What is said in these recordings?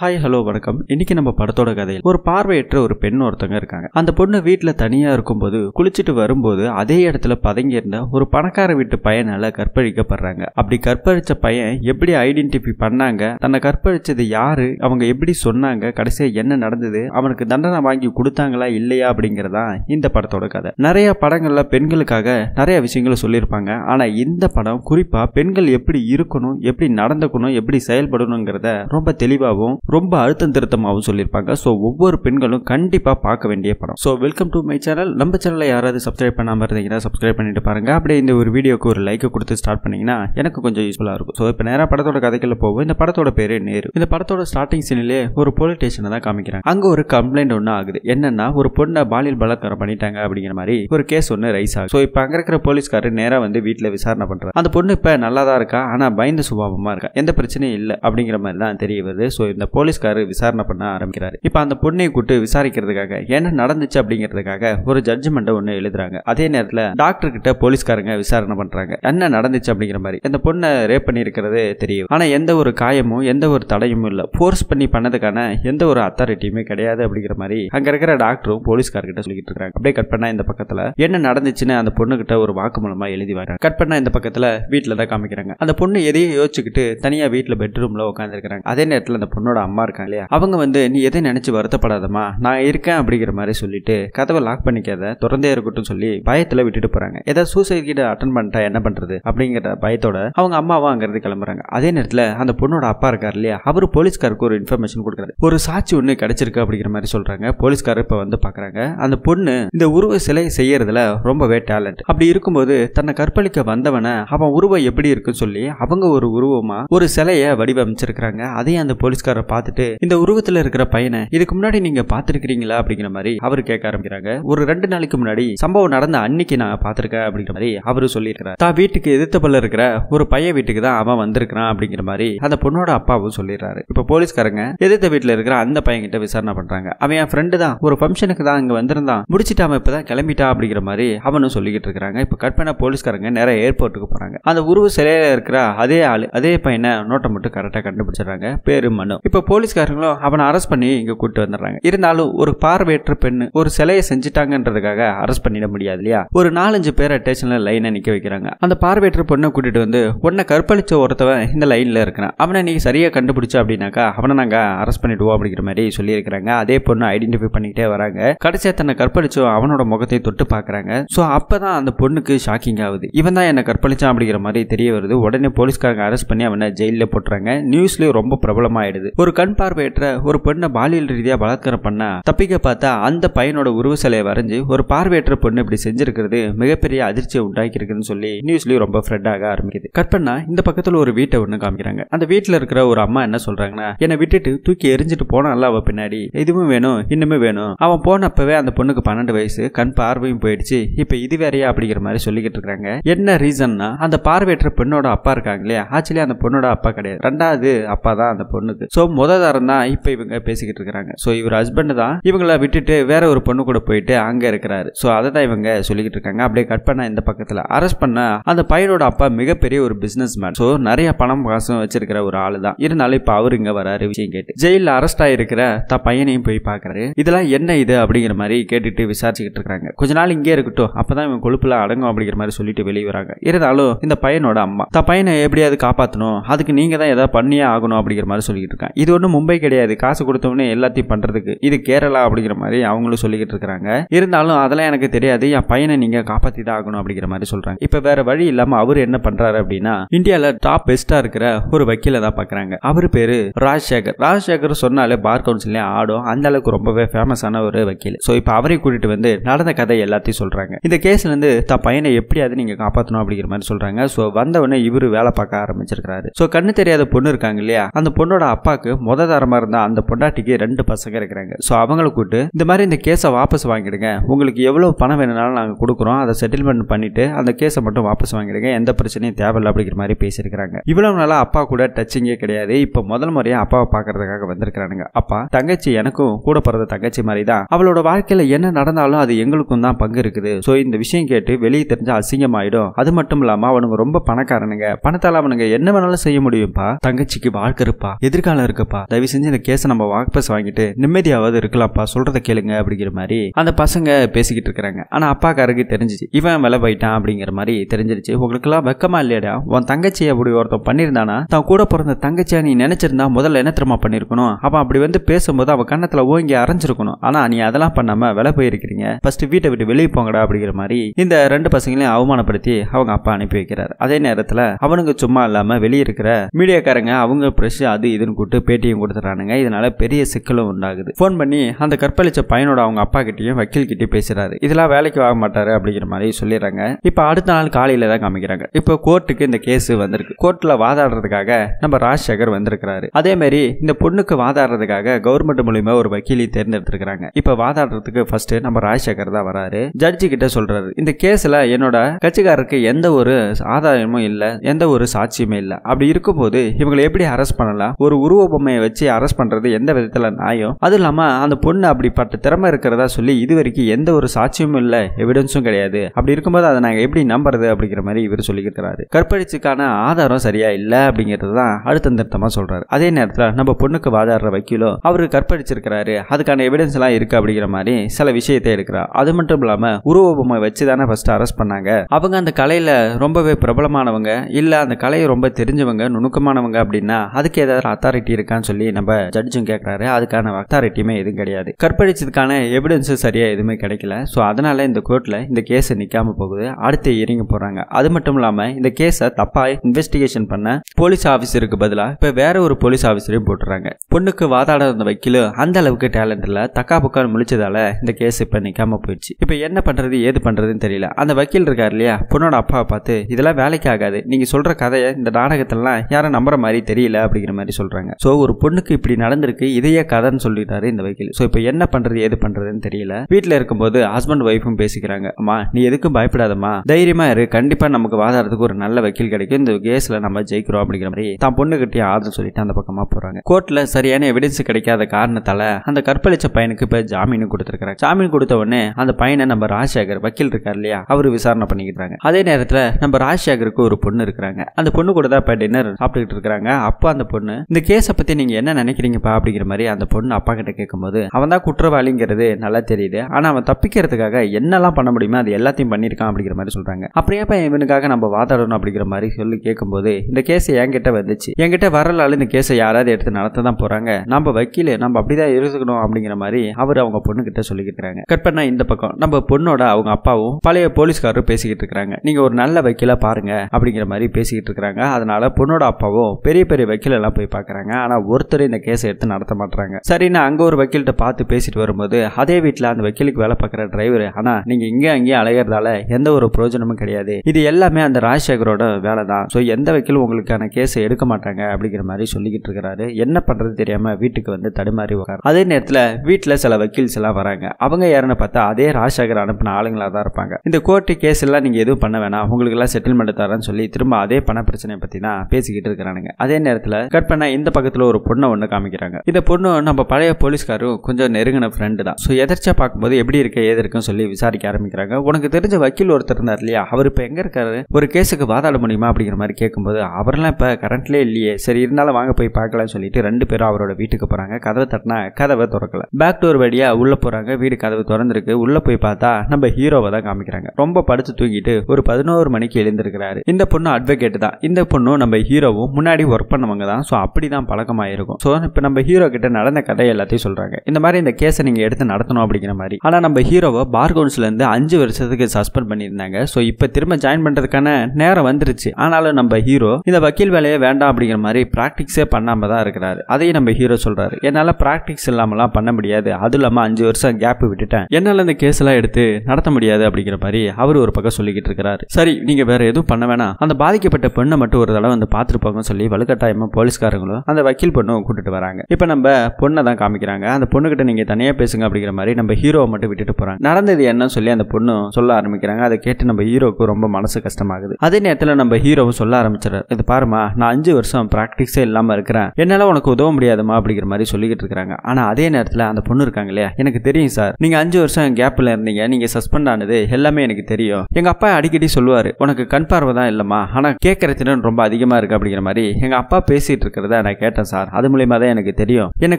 hi hello வணக்கம் இன்னைக்கு நம்ம படத்தோட கதையில் ஒரு பார்வையற்ற ஒரு பெண் ஒருத்தங்க இருக்காங்க அந்த பொண்ணு வீட்டில் தனியாக இருக்கும்போது குளிச்சுட்டு வரும்போது அதே இடத்துல பதங்கியிருந்த ஒரு பணக்கார வீட்டு பையனால் கற்பழிக்கப்படுறாங்க அப்படி கற்பழித்த பையன் எப்படி ஐடென்டிஃபை பண்ணாங்க தன்னை கற்பழிச்சது யாரு அவங்க எப்படி சொன்னாங்க கடைசியாக என்ன நடந்தது அவனுக்கு தண்டனை வாங்கி கொடுத்தாங்களா இல்லையா அப்படிங்கிறதா இந்த படத்தோட கதை நிறைய படங்களில் பெண்களுக்காக நிறைய விஷயங்களை சொல்லியிருப்பாங்க ஆனால் இந்த படம் குறிப்பாக பெண்கள் எப்படி இருக்கணும் எப்படி நடந்துக்கணும் எப்படி செயல்படணுங்கிறத ரொம்ப தெளிவாகவும் ரொம்ப அழுத்தம் திருத்தமாகவும் சொல்லியிருப்பாங்க ஸோ ஒவ்வொரு பெண்களும் கண்டிப்பாக பார்க்க வேண்டிய படம் so welcome to my channel நம்ம சேனலில் யாராவது சப்ஸ்கிரைப் பண்ணாமல் இருந்தீங்கன்னா சப்ஸ்கிரைப் பண்ணிட்டு பாருங்க அப்படியே இந்த ஒரு வீடியோக்கு ஒரு லைக்கை கொடுத்து ஸ்டார்ட் பண்ணிங்கன்னா எனக்கு கொஞ்சம் யூஸ்ஃபுல்லாக இருக்கும் ஸோ இப்போ நேராக படத்தோட கதைக்குள்ள போவோம் இந்த படத்தோட பேர் நேரு இந்த படத்தோட ஸ்டார்டிங் சீனிலே ஒரு போலீஸ் ஸ்டேஷனை தான் காமிக்கிறாங்க அங்கே ஒரு கம்ப்ளைண்ட் ஒன்று ஆகுது என்னன்னா ஒரு பொண்ணை பாலியல் பலாத்காரம் பண்ணிட்டாங்க அப்படிங்கிற மாதிரி ஒரு கேஸ் ஒன்று ரைஸ் ஆகும் ஸோ இப்போ அங்கே இருக்கிற போலீஸ்காரர் நேராக வந்து வீட்டில் விசாரணை பண்ணுறாரு அந்த பொண்ணு இப்போ நல்லா தான் இருக்கா ஆனால் பயந்த சுபாவமாக இருக்கா எந்த பிரச்சனையும் இல்லை அப்படிங்கிற மாதிரி தான் தெரிய வருது ஸோ இந்த போலீஸ்காரர் விசாரணை பண்ண ஆரம்பிக்கிறாரு இப்போ அந்த பொண்ணை கூட்டு விசாரிக்கிறதுக்காக என்ன நடந்துச்சு அப்படிங்கிறதுக்காக ஒரு ஜட்ஜ்மெண்ட் ஒன்று எழுதுறாங்க அதே நேரத்தில் டாக்டர் கிட்ட போலீஸ்காரங்க விசாரணை பண்றாங்க என்ன நடந்துச்சு அப்படிங்கிற மாதிரி இந்த பொண்ணை ரேப் பண்ணியிருக்கிறதே தெரியும் ஆனால் எந்த ஒரு காயமும் எந்த ஒரு தடையும் இல்லை ஃபோர்ஸ் பண்ணி பண்ணதுக்கான எந்த ஒரு அத்தாரிட்டியுமே கிடையாது அப்படிங்கிற மாதிரி அங்கே இருக்கிற டாக்டரும் போலீஸ்கார்கிட்ட சொல்லிட்டு இருக்காங்க அப்படியே கட் பண்ணா இந்த பக்கத்தில் என்ன நடந்துச்சுன்னு அந்த பொண்ணுகிட்ட ஒரு வாக்குமூலமாக எழுதி வராங்க கட் பண்ணா இந்த பக்கத்தில் வீட்டில் தான் காமிக்கிறாங்க அந்த பொண்ணு எதையும் யோசிச்சுக்கிட்டு தனியாக வீட்டில் பெட்ரூமில் உட்காந்துருக்கிறாங்க அதே நேரத்தில் அந்த பொண்ணோட அம்மா இருக்காங்க இல்லையா அவங்க வந்து நீ எதை நினைச்சு வருத்தப்படாதமா நான் இருக்கேன் அப்படிங்கிற மாதிரி சொல்லிட்டு கதவை லாக் பண்ணிக்காத திறந்தே இருக்கட்டும் சொல்லி பயத்துல விட்டுட்டு போறாங்க ஏதாவது சூசைட் கிட்ட அட்டன் பண்ணிட்டா என்ன பண்றது அப்படிங்கிற பயத்தோட அவங்க அம்மாவும் அங்கிருந்து கிளம்புறாங்க அதே நேரத்துல அந்த பொண்ணோட அப்பா இருக்காரு இல்லையா அவர் போலீஸ்காருக்கு ஒரு இன்ஃபர்மேஷன் கொடுக்குறாரு ஒரு சாட்சி ஒன்று கிடைச்சிருக்கு அப்படிங்கிற மாதிரி சொல்றாங்க போலீஸ்காரர் இப்ப வந்து பாக்குறாங்க அந்த பொண்ணு இந்த உருவ சிலை செய்யறதுல ரொம்பவே டேலண்ட் அப்படி இருக்கும்போது தன்னை கற்பழிக்க வந்தவன அவன் உருவம் எப்படி இருக்குன்னு சொல்லி அவங்க ஒரு உருவமா ஒரு சிலையை வடிவமைச்சிருக்கிறாங்க அதையும் அந்த போலீஸ்காரர் பார்த்துட்டு இந்த உருவத்துல இருக்கிற பையனை இதுக்கு முன்னாடி நீங்க பாத்திருக்கிறீங்களா அப்படிங்கிற மாதிரி அவரு கேட்க ஆரம்பிக்கிறாங்க ஒரு ரெண்டு நாளைக்கு முன்னாடி சம்பவம் நடந்த அன்னைக்கு நான் பார்த்திருக்கேன் அப்படிங்கிற மாதிரி அவரு சொல்லியிருக்கிறார் தான் வீட்டுக்கு எதிர்த்த பல்ல இருக்கிற ஒரு பையன் வீட்டுக்கு தான் அவன் வந்திருக்கிறான் அப்படிங்கிற மாதிரி அந்த பொண்ணோட அப்பாவும் சொல்லிடுறாரு இப்ப போலீஸ்காரங்க எதிர்த்த வீட்டுல இருக்கிற அந்த பையன் கிட்ட விசாரணை பண்றாங்க அவன் என் ஃப்ரெண்டு தான் ஒரு ஃபங்க்ஷனுக்கு தான் இங்க வந்திருந்தான் அவன் இப்பதான் கிளம்பிட்டா அப்படிங்கிற மாதிரி அவனும் சொல்லிக்கிட்டு இருக்கிறாங்க இப்ப கற்பனை போலீஸ்காரங்க நிறைய ஏர்போர்ட்டுக்கு போறாங்க அந்த உருவ சிலையில இருக்கிற அதே ஆளு அதே பையனை நோட்டை மட்டும் கரெக்டா கண்டுபிடிச்சிடுறாங்க பேரு மனு இப்ப போலீஸ்காரங்களும் அவனை அரெஸ்ட் பண்ணி இங்கே கூட்டு வந்துடுறாங்க இருந்தாலும் ஒரு பார்வையற்ற பெண்ணு ஒரு சிலையை செஞ்சுட்டாங்கன்றதுக்காக அரெஸ்ட் பண்ணிட முடியாது இல்லையா ஒரு நாலஞ்சு பேர் ஸ்டேஷன்ல லைனை நிற்க வைக்கிறாங்க அந்த பார்வையற்ற பொண்ணை கூட்டிட்டு வந்து உன்னை கற்பழிச்ச ஒருத்தவன் இந்த லைனில் இருக்கிறான் அவனை நீ சரியாக கண்டுபிடிச்ச அப்படின்னாக்கா அவனை நாங்க அரெஸ்ட் பண்ணிடுவோம் அப்படிங்கிற மாதிரி இருக்கிறாங்க அதே பொண்ணு ஐடென்டிஃபை பண்ணிக்கிட்டே வராங்க கடைசியா தன்னை கற்பழிச்சோ அவனோட முகத்தை தொட்டு பாக்குறாங்க ஸோ அப்போ தான் அந்த பொண்ணுக்கு ஷாக்கிங் ஆகுது இவன் தான் என்னை கற்பழிச்சான் அப்படிங்கிற மாதிரி தெரிய வருது உடனே போலீஸ்காரங்க அரெஸ்ட் பண்ணி அவனை ஜெயிலில் போட்டுறாங்க நியூஸ்லயும் ரொம்ப பிரபலமாயிடுது ஒரு கண் பார்வையற்ற ஒரு பெண்ணை பாலியல் ரீதியாக பலாத்காரம் பண்ண தப்பிக்க பார்த்தா அந்த பையனோட உருவ சிலையை வரைஞ்சி ஒரு பார்வையற்ற பொண்ணு இப்படி செஞ்சிருக்கிறது மிகப்பெரிய அதிர்ச்சியை உண்டாக்கி இருக்குதுன்னு சொல்லி நியூஸ்லயும் ரொம்ப ஃப்ரெட்டாக ஆரம்பிக்குது கட் பண்ணா இந்த பக்கத்தில் ஒரு வீட்டை ஒன்று காமிக்கிறாங்க அந்த வீட்டில் இருக்கிற ஒரு அம்மா என்ன சொல்றாங்கன்னா என்னை விட்டுட்டு தூக்கி எரிஞ்சிட்டு போனால அவ பின்னாடி இதுவும் வேணும் இன்னுமே வேணும் அவன் போனப்பவே அந்த பொண்ணுக்கு பன்னெண்டு வயசு கண் பார்வையும் போயிடுச்சு இப்போ இது வேறையா அப்படிங்கிற மாதிரி சொல்லிக்கிட்டு இருக்காங்க என்ன ரீசன்னா அந்த பார்வையற்ற பெண்ணோட அப்பா இருக்காங்க இல்லையா ஆக்சுவலி அந்த பொண்ணோட அப்பா கிடையாது ரெண்டாவது அப்பா தான் அந்த பொண்ணுக்கு ஸோ மொததாரம் தான் இப்போ இவங்க பேசிக்கிட்டு இருக்கிறாங்க ஸோ இவர் ஹஸ்பண்ட் தான் இவங்களை விட்டுட்டு வேற ஒரு பொண்ணு கூட போயிட்டு அங்கே இருக்கிறாரு ஸோ அதை தான் இவங்க சொல்லிக்கிட்டு இருக்காங்க அப்படியே கட் பண்ண இந்த பக்கத்தில் அரெஸ்ட் பண்ண அந்த பையனோட அப்பா மிகப்பெரிய ஒரு பிஸ்னஸ் மேன் ஸோ நிறைய பணம் காசும் வச்சிருக்கிற ஒரு ஆள் தான் இருந்தாலும் இப்போ அவர் இங்கே வராரு விஷயம் கேட்டு ஜெயிலில் அரெஸ்ட் ஆகிருக்கிற த பையனையும் போய் பார்க்குறாரு இதெல்லாம் என்ன இது அப்படிங்கிற மாதிரி கேட்டுட்டு விசாரிச்சுக்கிட்டு இருக்காங்க கொஞ்ச நாள் இங்கே இருக்கட்டும் அப்பதான் இவங்க கொழுப்புல அடங்கும் அப்படிங்கிற மாதிரி சொல்லிட்டு வெளியே வராங்க இருந்தாலும் இந்த பையனோட அம்மா த பையனை எப்படியாவது காப்பாற்றணும் அதுக்கு நீங்கள் தான் ஏதாவது பண்ணியே ஆகணும் அப்படிங்கிற மாதிரி சொல்லிட்டு இருக்காங்க இது ஒன்றும் மும்பை கிடையாது காசு கொடுத்தவொடனே எல்லாத்தையும் பண்ணுறதுக்கு இது கேரளா அப்படிங்கிற மாதிரி அவங்களும் சொல்லிக்கிட்டு இருக்கிறாங்க இருந்தாலும் அதெல்லாம் எனக்கு தெரியாது என் பையனை நீங்கள் காப்பாற்றி தான் ஆகணும் அப்படிங்கிற மாதிரி சொல்கிறாங்க இப்போ வேற வழி இல்லாமல் அவர் என்ன பண்ணுறாரு அப்படின்னா இந்தியாவில் டாப் பெஸ்ட்டாக இருக்கிற ஒரு வக்கீலை தான் பார்க்குறாங்க அவர் பேர் ராஜசேகர் ராஜசேகர் சொன்னாலே பார் கவுன்சிலே ஆடும் அந்த அளவுக்கு ரொம்பவே ஃபேமஸான ஒரு வக்கீல் ஸோ இப்போ அவரை கூட்டிகிட்டு வந்து நடந்த கதை எல்லாத்தையும் சொல்கிறாங்க இந்த கேஸ்லேருந்து தான் பையனை எப்படியாவது நீங்கள் காப்பாற்றணும் அப்படிங்கிற மாதிரி சொல்கிறாங்க ஸோ வந்தவொடனே இவர் வேலை பார்க்க ஆரம்பிச்சிருக்காரு ஸோ கண்ணு தெரியாத பொண்ணு இருக்காங்க இல்லையா அந்த பொண்ணோட அப்பாவுக்கு முத தரமாக இருந்த அந்த பொண்டாட்டிக்கு ரெண்டு பசங்க இருக்கிறாங்க ஸோ அவங்கள கூப்பிட்டு இந்த மாதிரி இந்த கேஸை வாபஸ் வாங்கிடுங்க உங்களுக்கு எவ்வளோ பணம் வேணும்னாலும் நாங்கள் கொடுக்குறோம் அதை செட்டில்மெண்ட் பண்ணிவிட்டு அந்த கேஸை மட்டும் வாபஸ் வாங்கிடுங்க எந்த பிரச்சனையும் தேவையில்லை அப்படிங்கிற மாதிரி பேசியிருக்கிறாங்க இவ்வளவு நாளாக அப்பா கூட டச்சிங்கே கிடையாது இப்போ முதல் முறையாக அப்பாவை பார்க்கறதுக்காக வந்திருக்கிறானுங்க அப்பா தங்கச்சி எனக்கும் கூட பிறந்த தங்கச்சி மாதிரி தான் அவளோட வாழ்க்கையில் என்ன நடந்தாலும் அது எங்களுக்கும் தான் பங்கு இருக்குது ஸோ இந்த விஷயம் கேட்டு வெளியே தெரிஞ்சு அசிங்கமாயிடும் அது மட்டும் இல்லாமல் அவனுங்க ரொம்ப பணக்காரனுங்க பணத்தால் அவனுங்க என்ன வேணாலும் செய்ய முடியும்ப்பா தங்கச்சிக்கு வாழ்க்கை இருப்பா எதிர்காலம் இருக்க இருக்குப்பா தயவு செஞ்சு இந்த கேஸை நம்ம வாக்பஸ் வாங்கிட்டு நிம்மதியாவது இருக்கலாம்ப்பா சொல்றதை கேளுங்க அப்படிங்கிற மாதிரி அந்த பசங்க பேசிக்கிட்டு இருக்கிறாங்க ஆனா அப்பாக்காரருக்கு தெரிஞ்சிச்சு இவன் வில போயிட்டான் அப்படிங்கிற மாதிரி தெரிஞ்சிருச்சு எல்லாம் வெக்கமா இல்லையாடா உன் தங்கச்சி அப்படி ஒருத்தன் பண்ணிருந்தானா தான் கூட பிறந்த தங்கச்சியா நீ நினைச்சிருந்தா முதல்ல என்ன தெரியுமா பண்ணிருக்கணும் அவன் அப்படி வந்து பேசும்போது அவன் கண்ணத்துல ஓங்கி அரைஞ்சிருக்கணும் ஆனா நீ அதெல்லாம் பண்ணாம வில போயிருக்கிறீங்க ஃபர்ஸ்ட் வீட்டை விட்டு வெளியே போங்கடா அப்படிங்கிற மாதிரி இந்த ரெண்டு பசங்களையும் அவமானப்படுத்தி அவங்க அப்பா அனுப்பி வைக்கிறார் அதே நேரத்துல அவனுக்கு சும்மா இல்லாம வெளியே இருக்கிற மீடியாக்காரங்க அவங்க பிரஷ் அது இதுன்னு கூப்பிட்டு பேட்டியும் கொடுத்துறானுங்க இதனால பெரிய சிக்கலும் உண்டாகுது ஃபோன் பண்ணி அந்த கற்பழிச்ச பையனோட அவங்க அப்பா கிட்டேயும் வக்கீல் கிட்டே பேசுறாரு இதெல்லாம் வேலைக்கு வாங்க மாட்டாரு அப்படிங்கிற மாதிரி சொல்லிடுறாங்க இப்போ அடுத்த நாள் காலையில் தான் காமிக்கிறாங்க இப்போ கோர்ட்டுக்கு இந்த கேஸ் வந்திருக்கு கோர்ட்டில் வாதாடுறதுக்காக நம்ம ராஜ்சேகர் வந்திருக்கிறாரு அதே மாதிரி இந்த பொண்ணுக்கு வாதாடுறதுக்காக கவர்மெண்ட் மூலியமா ஒரு வக்கீலையும் தேர்ந்தெடுத்திருக்கிறாங்க இப்போ வாதாடுறதுக்கு ஃபர்ஸ்ட் நம்ம ராஜ்சேகர் தான் வராரு ஜட்ஜி கிட்ட சொல்றாரு இந்த கேஸ்ல என்னோட கட்சிக்காரருக்கு எந்த ஒரு ஆதாயமும் இல்லை எந்த ஒரு சாட்சியுமே இல்லை அப்படி இருக்கும் போது இவங்களை எப்படி அரெஸ்ட் பண்ணலாம் ஒரு உருவ பொம்மையை வச்சு அரெஸ்ட் பண்ணுறது எந்த விதத்தில் நியாயம் அதுவும் இல்லாமல் அந்த பொண்ணு அப்படிப்பட்ட திறமை இருக்கிறதா சொல்லி இது வரைக்கும் எந்த ஒரு சாட்சியமும் இல்லை எவிடன்ஸும் கிடையாது அப்படி இருக்கும்போது அதை நாங்கள் எப்படி நம்புறது அப்படிங்கிற மாதிரி இவர் சொல்லியிருக்கிறாரு கற்பழிச்சுக்கான ஆதாரம் சரியா இல்லை அப்படிங்கிறது தான் அழுத்தம் திருத்தமாக சொல்கிறாரு அதே நேரத்தில் நம்ம பொண்ணுக்கு வாதாடுற வக்கீலோ அவர் கற்பழிச்சிருக்கிறாரு அதுக்கான எவிடன்ஸ் எல்லாம் இருக்கு அப்படிங்கிற மாதிரி சில விஷயத்தை எடுக்கிறார் அது மட்டும் இல்லாமல் உருவ பொம்மை வச்சு தானே ஃபர்ஸ்ட் அரெஸ்ட் பண்ணாங்க அவங்க அந்த கலையில் ரொம்பவே பிரபலமானவங்க இல்லை அந்த கலையை ரொம்ப தெரிஞ்சவங்க நுணுக்கமானவங்க அப்படின்னா அதுக்கு ஏதாவது அத்தாரிட்டி இருக்கா இருக்கான்னு சொல்லி நம்ம ஜட்ஜும் கேட்குறாரு அதுக்கான அத்தாரிட்டியுமே எதுவும் கிடையாது கற்பழிச்சதுக்கான எவிடன்ஸும் சரியாக எதுவுமே கிடைக்கல ஸோ அதனால இந்த கோர்ட்டில் இந்த கேஸ் நிற்காம போகுது அடுத்து இறங்க போகிறாங்க அது மட்டும் இல்லாமல் இந்த கேஸை தப்பாக இன்வெஸ்டிகேஷன் பண்ண போலீஸ் ஆஃபீஸருக்கு பதிலாக இப்போ வேற ஒரு போலீஸ் ஆஃபீஸரையும் போட்டுறாங்க பொண்ணுக்கு வாதாட இருந்த வக்கீலும் அந்த அளவுக்கு டேலண்ட் இல்லை தக்கா புக்கான்னு முடிச்சதால இந்த கேஸ் இப்போ நிற்காம போயிடுச்சு இப்போ என்ன பண்ணுறது ஏது பண்ணுறதுன்னு தெரியல அந்த வக்கீல் இருக்கார் இல்லையா பொண்ணோட அப்பாவை பார்த்து இதெல்லாம் வேலைக்கு ஆகாது நீங்கள் சொல்கிற கதையை இந்த நாடகத்திலலாம் யாரும் நம்புற மாதிரி தெரியல அப்படிங்கிற மாதிரி சொல்கிறாங்க ஸோ ஒரு பொண்ணுக்கு இப்படி நடந்திருக்கு இதையே கதைன்னு சொல்லிட்டாரு இந்த வக்கீல் ஸோ இப்போ என்ன பண்ணுறது எது பண்ணுறதுன்னு தெரியல வீட்டில் இருக்கும்போது ஹஸ்பண்ட் ஒய்ஃபும் பேசிக்கிறாங்க அம்மா நீ எதுக்கும் பயப்படாதம்மா தைரியமாக இரு கண்டிப்பாக நமக்கு வாதாடுறதுக்கு ஒரு நல்ல வக்கீல் கிடைக்கும் இந்த கேஸில் நம்ம ஜெயிக்கிறோம் அப்படிங்கிற மாதிரி தான் பொண்ணுக்கிட்டே ஆதரவு சொல்லிட்டு அந்த பக்கமாக போகிறாங்க கோர்ட்டில் சரியான எவிடன்ஸ் கிடைக்காத காரணத்தால் அந்த கற்பழிச்ச பையனுக்கு இப்போ ஜாமீனும் கொடுத்துருக்காங்க ஜாமீன் கொடுத்த உடனே அந்த பையனை நம்ம ராஜசேகர் வக்கீல் இருக்கார் இல்லையா அவர் விசாரணை பண்ணிக்கிறாங்க அதே நேரத்தில் நம்ம ராஜசேகருக்கு ஒரு பொண்ணு இருக்கிறாங்க அந்த பொண்ணு கூட தான் இப்போ டின்னர் சாப்பிட்டுக்கிட்டு இருக்கிறாங்க அப்போ அந்த பொண்ணு இந்த கேஸை பற்றி நீங்கள் என்ன நினைக்கிறீங்கப்பா அப்படிங்கிற மாதிரி அந்த பொண்ணு அப்பா கிட்ட கேட்கும்போது அவன் தான் குற்றவாளிங்கிறது நல்லா தெரியுது ஆனால் அவன் தப்பிக்கிறதுக்காக என்னெல்லாம் பண்ண முடியுமோ அது எல்லாத்தையும் பண்ணியிருக்கான் அப்படிங்கிற மாதிரி சொல்கிறாங்க அப்படியேப்பா இவனுக்காக நம்ம வாதாடணும் அப்படிங்கிற மாதிரி சொல்லி கேட்கும்போது இந்த கேஸ் என்கிட்ட வந்துச்சு என்கிட்ட வரலால இந்த கேஸை யாராவது எடுத்து நடத்த தான் போகிறாங்க நம்ம வக்கீல் நம்ம அப்படிதான் இருக்கணும் அப்படிங்கிற மாதிரி அவர் அவங்க பொண்ணுக்கிட்ட சொல்லிக்கிட்டு கட் பண்ணா இந்த பக்கம் நம்ம பொண்ணோட அவங்க அப்பாவும் பழைய போலீஸ்காரரும் பேசிக்கிட்டு இருக்கிறாங்க நீங்கள் ஒரு நல்ல வக்கீலா பாருங்க அப்படிங்கிற மாதிரி பேசிக்கிட்டு இருக்கிறாங்க அதனால பொண்ணோட அப்பாவும் பெரிய பெரிய வக்கீலெல்லாம் போய் பார்க்குறாங்க ஆனால் ஆனால் ஒருத்தர் இந்த கேஸை எடுத்து நடத்த மாட்டாங்க சரின்னு அங்கே ஒரு வக்கீல்கிட்ட பார்த்து பேசிட்டு வரும்போது அதே வீட்டில் அந்த வக்கீலுக்கு வேலை பார்க்குற டிரைவர் ஆனால் நீங்கள் இங்கே அங்கேயும் அலைகிறதால எந்த ஒரு பிரயோஜனமும் கிடையாது இது எல்லாமே அந்த ராஜசேகரோட வேலை தான் ஸோ எந்த வக்கீலும் உங்களுக்கான கேஸை எடுக்க மாட்டாங்க அப்படிங்கிற மாதிரி சொல்லிக்கிட்டு இருக்கிறாரு என்ன பண்ணுறது தெரியாமல் வீட்டுக்கு வந்து தடுமாறி வர்றாரு அதே நேரத்தில் வீட்டில் சில வக்கீல்ஸ் எல்லாம் வராங்க அவங்க யாருன்னு பார்த்தா அதே ராஜசேகர் அனுப்பின ஆளுங்களாக தான் இருப்பாங்க இந்த கோர்ட்டு கேஸ் எல்லாம் நீங்கள் எதுவும் பண்ண வேணாம் உங்களுக்கு எல்லாம் செட்டில்மெண்ட் தரேன்னு சொல்லி திரும்ப அதே பண பிரச்சனையை பற்றி தான் பேசிக்கிட்டு இருக்கிறானுங்க அதே நேரத்தில் கட் பண்ண இந்த பக்கத்தில் ஒரு பொண்ணை ஒன்று காமிக்கிறாங்க இந்த பொண்ணு நம்ம பழைய போலீஸ்காரும் கொஞ்சம் நெருங்கின ஃப்ரெண்டு தான் ஸோ எதிர்ச்சியாக பார்க்கும்போது எப்படி இருக்க ஏது இருக்குன்னு சொல்லி விசாரிக்க ஆரம்பிக்கிறாங்க உனக்கு தெரிஞ்ச வக்கீல் ஒருத்தர் இருந்தார் இல்லையா அவர் இப்போ எங்கே இருக்காரு ஒரு கேஸுக்கு வாதாட முடியுமா அப்படிங்கிற மாதிரி கேட்கும்போது அவரெல்லாம் இப்போ கரண்ட்லேயே இல்லையே சரி இருந்தாலும் வாங்க போய் பார்க்கலாம்னு சொல்லிட்டு ரெண்டு பேரும் அவரோட வீட்டுக்கு போகிறாங்க கதவை தட்டினா கதவை திறக்கல பேக் டோர் வழியாக உள்ளே போகிறாங்க வீடு கதவு திறந்துருக்கு உள்ளே போய் பார்த்தா நம்ம ஹீரோவை தான் காமிக்கிறாங்க ரொம்ப படுத்து தூங்கிட்டு ஒரு பதினோரு மணிக்கு எழுந்திருக்கிறாரு இந்த பொண்ணு அட்வொகேட் தான் இந்த பொண்ணும் நம்ம ஹீரோவும் முன்னாடி ஒர்க் பண்ணவங்க தான் ஸோ அப்படி தான் பழக்கம் இருக்கும் ஸோ இப்போ நம்ம ஹீரோ கிட்ட நடந்த கதை எல்லாத்தையும் சொல்கிறாங்க இந்த மாதிரி இந்த கேஸை நீங்கள் எடுத்து நடத்தணும் அப்படிங்கிற மாதிரி ஆனால் நம்ம ஹீரோவை பார் கவுன்சிலேருந்து அஞ்சு வருஷத்துக்கு சஸ்பெண்ட் பண்ணியிருந்தாங்க ஸோ இப்போ திரும்ப ஜாயின் பண்ணுறதுக்கான நேரம் வந்துருச்சு ஆனாலும் நம்ம ஹீரோ இந்த வக்கீல் வேலையை வேண்டாம் அப்படிங்கிற மாதிரி ப்ராக்டிக்ஸே பண்ணாமல் தான் இருக்கிறாரு அதையும் நம்ம ஹீரோ சொல்கிறாரு என்னால் ப்ராக்டிக்ஸ் இல்லாமலாம் பண்ண முடியாது அதுவும் இல்லாமல் அஞ்சு வருஷம் கேப் விட்டுட்டேன் என்னால் இந்த கேஸ் எல்லாம் எடுத்து நடத்த முடியாது அப்படிங்கிற மாதிரி அவர் ஒரு பக்கம் சொல்லிக்கிட்டு இருக்கிறாரு சரி நீங்கள் வேற எதுவும் பண்ண வேணாம் அந்த பாதிக்கப்பட்ட பெண்ணை மட்டும் ஒரு தடவை வந்து பார்த்துருப்பாங்கன்னு சொல்லி வலுக்கட்டாயமாக போலீஸ்காரங்களும் அந்த வக்கீல் வக்கீல் பொண்ணும் கூட்டிட்டு வராங்க இப்போ நம்ம பொண்ணை தான் காமிக்கிறாங்க அந்த பொண்ணுகிட்ட நீங்க தனியா பேசுங்க அப்படிங்கிற மாதிரி நம்ம ஹீரோவை மட்டும் விட்டுட்டு போறாங்க நடந்தது என்னன்னு சொல்லி அந்த பொண்ணு சொல்ல ஆரம்பிக்கிறாங்க அதை கேட்டு நம்ம ஹீரோவுக்கு ரொம்ப மனசு கஷ்டமாகுது அதே நேரத்தில் நம்ம ஹீரோவும் சொல்ல ஆரம்பிச்சிடறாரு இது பாருமா நான் அஞ்சு வருஷம் ப்ராக்டிஸே இல்லாம இருக்கிறேன் என்னால உனக்கு உதவ முடியாதுமா அப்படிங்கிற மாதிரி சொல்லிக்கிட்டு இருக்கிறாங்க ஆனா அதே நேரத்தில் அந்த பொண்ணு இருக்காங்க இல்லையா எனக்கு தெரியும் சார் நீங்க அஞ்சு வருஷம் கேப்ல இருந்தீங்க நீங்க சஸ்பெண்ட் ஆனது எல்லாமே எனக்கு தெரியும் எங்க அப்பா அடிக்கடி சொல்லுவாரு உனக்கு கண் பார்வை தான் இல்லம்மா ஆனா கேட்கற திறன் ரொம்ப அதிகமா இருக்கு அப்படிங்கிற மாதிரி எங்க அப்பா பேசிட்டு இருக்கிறத நான் கேட்டேன் சார் சார் அது மூலியமாக தான் எனக்கு தெரியும் என்னை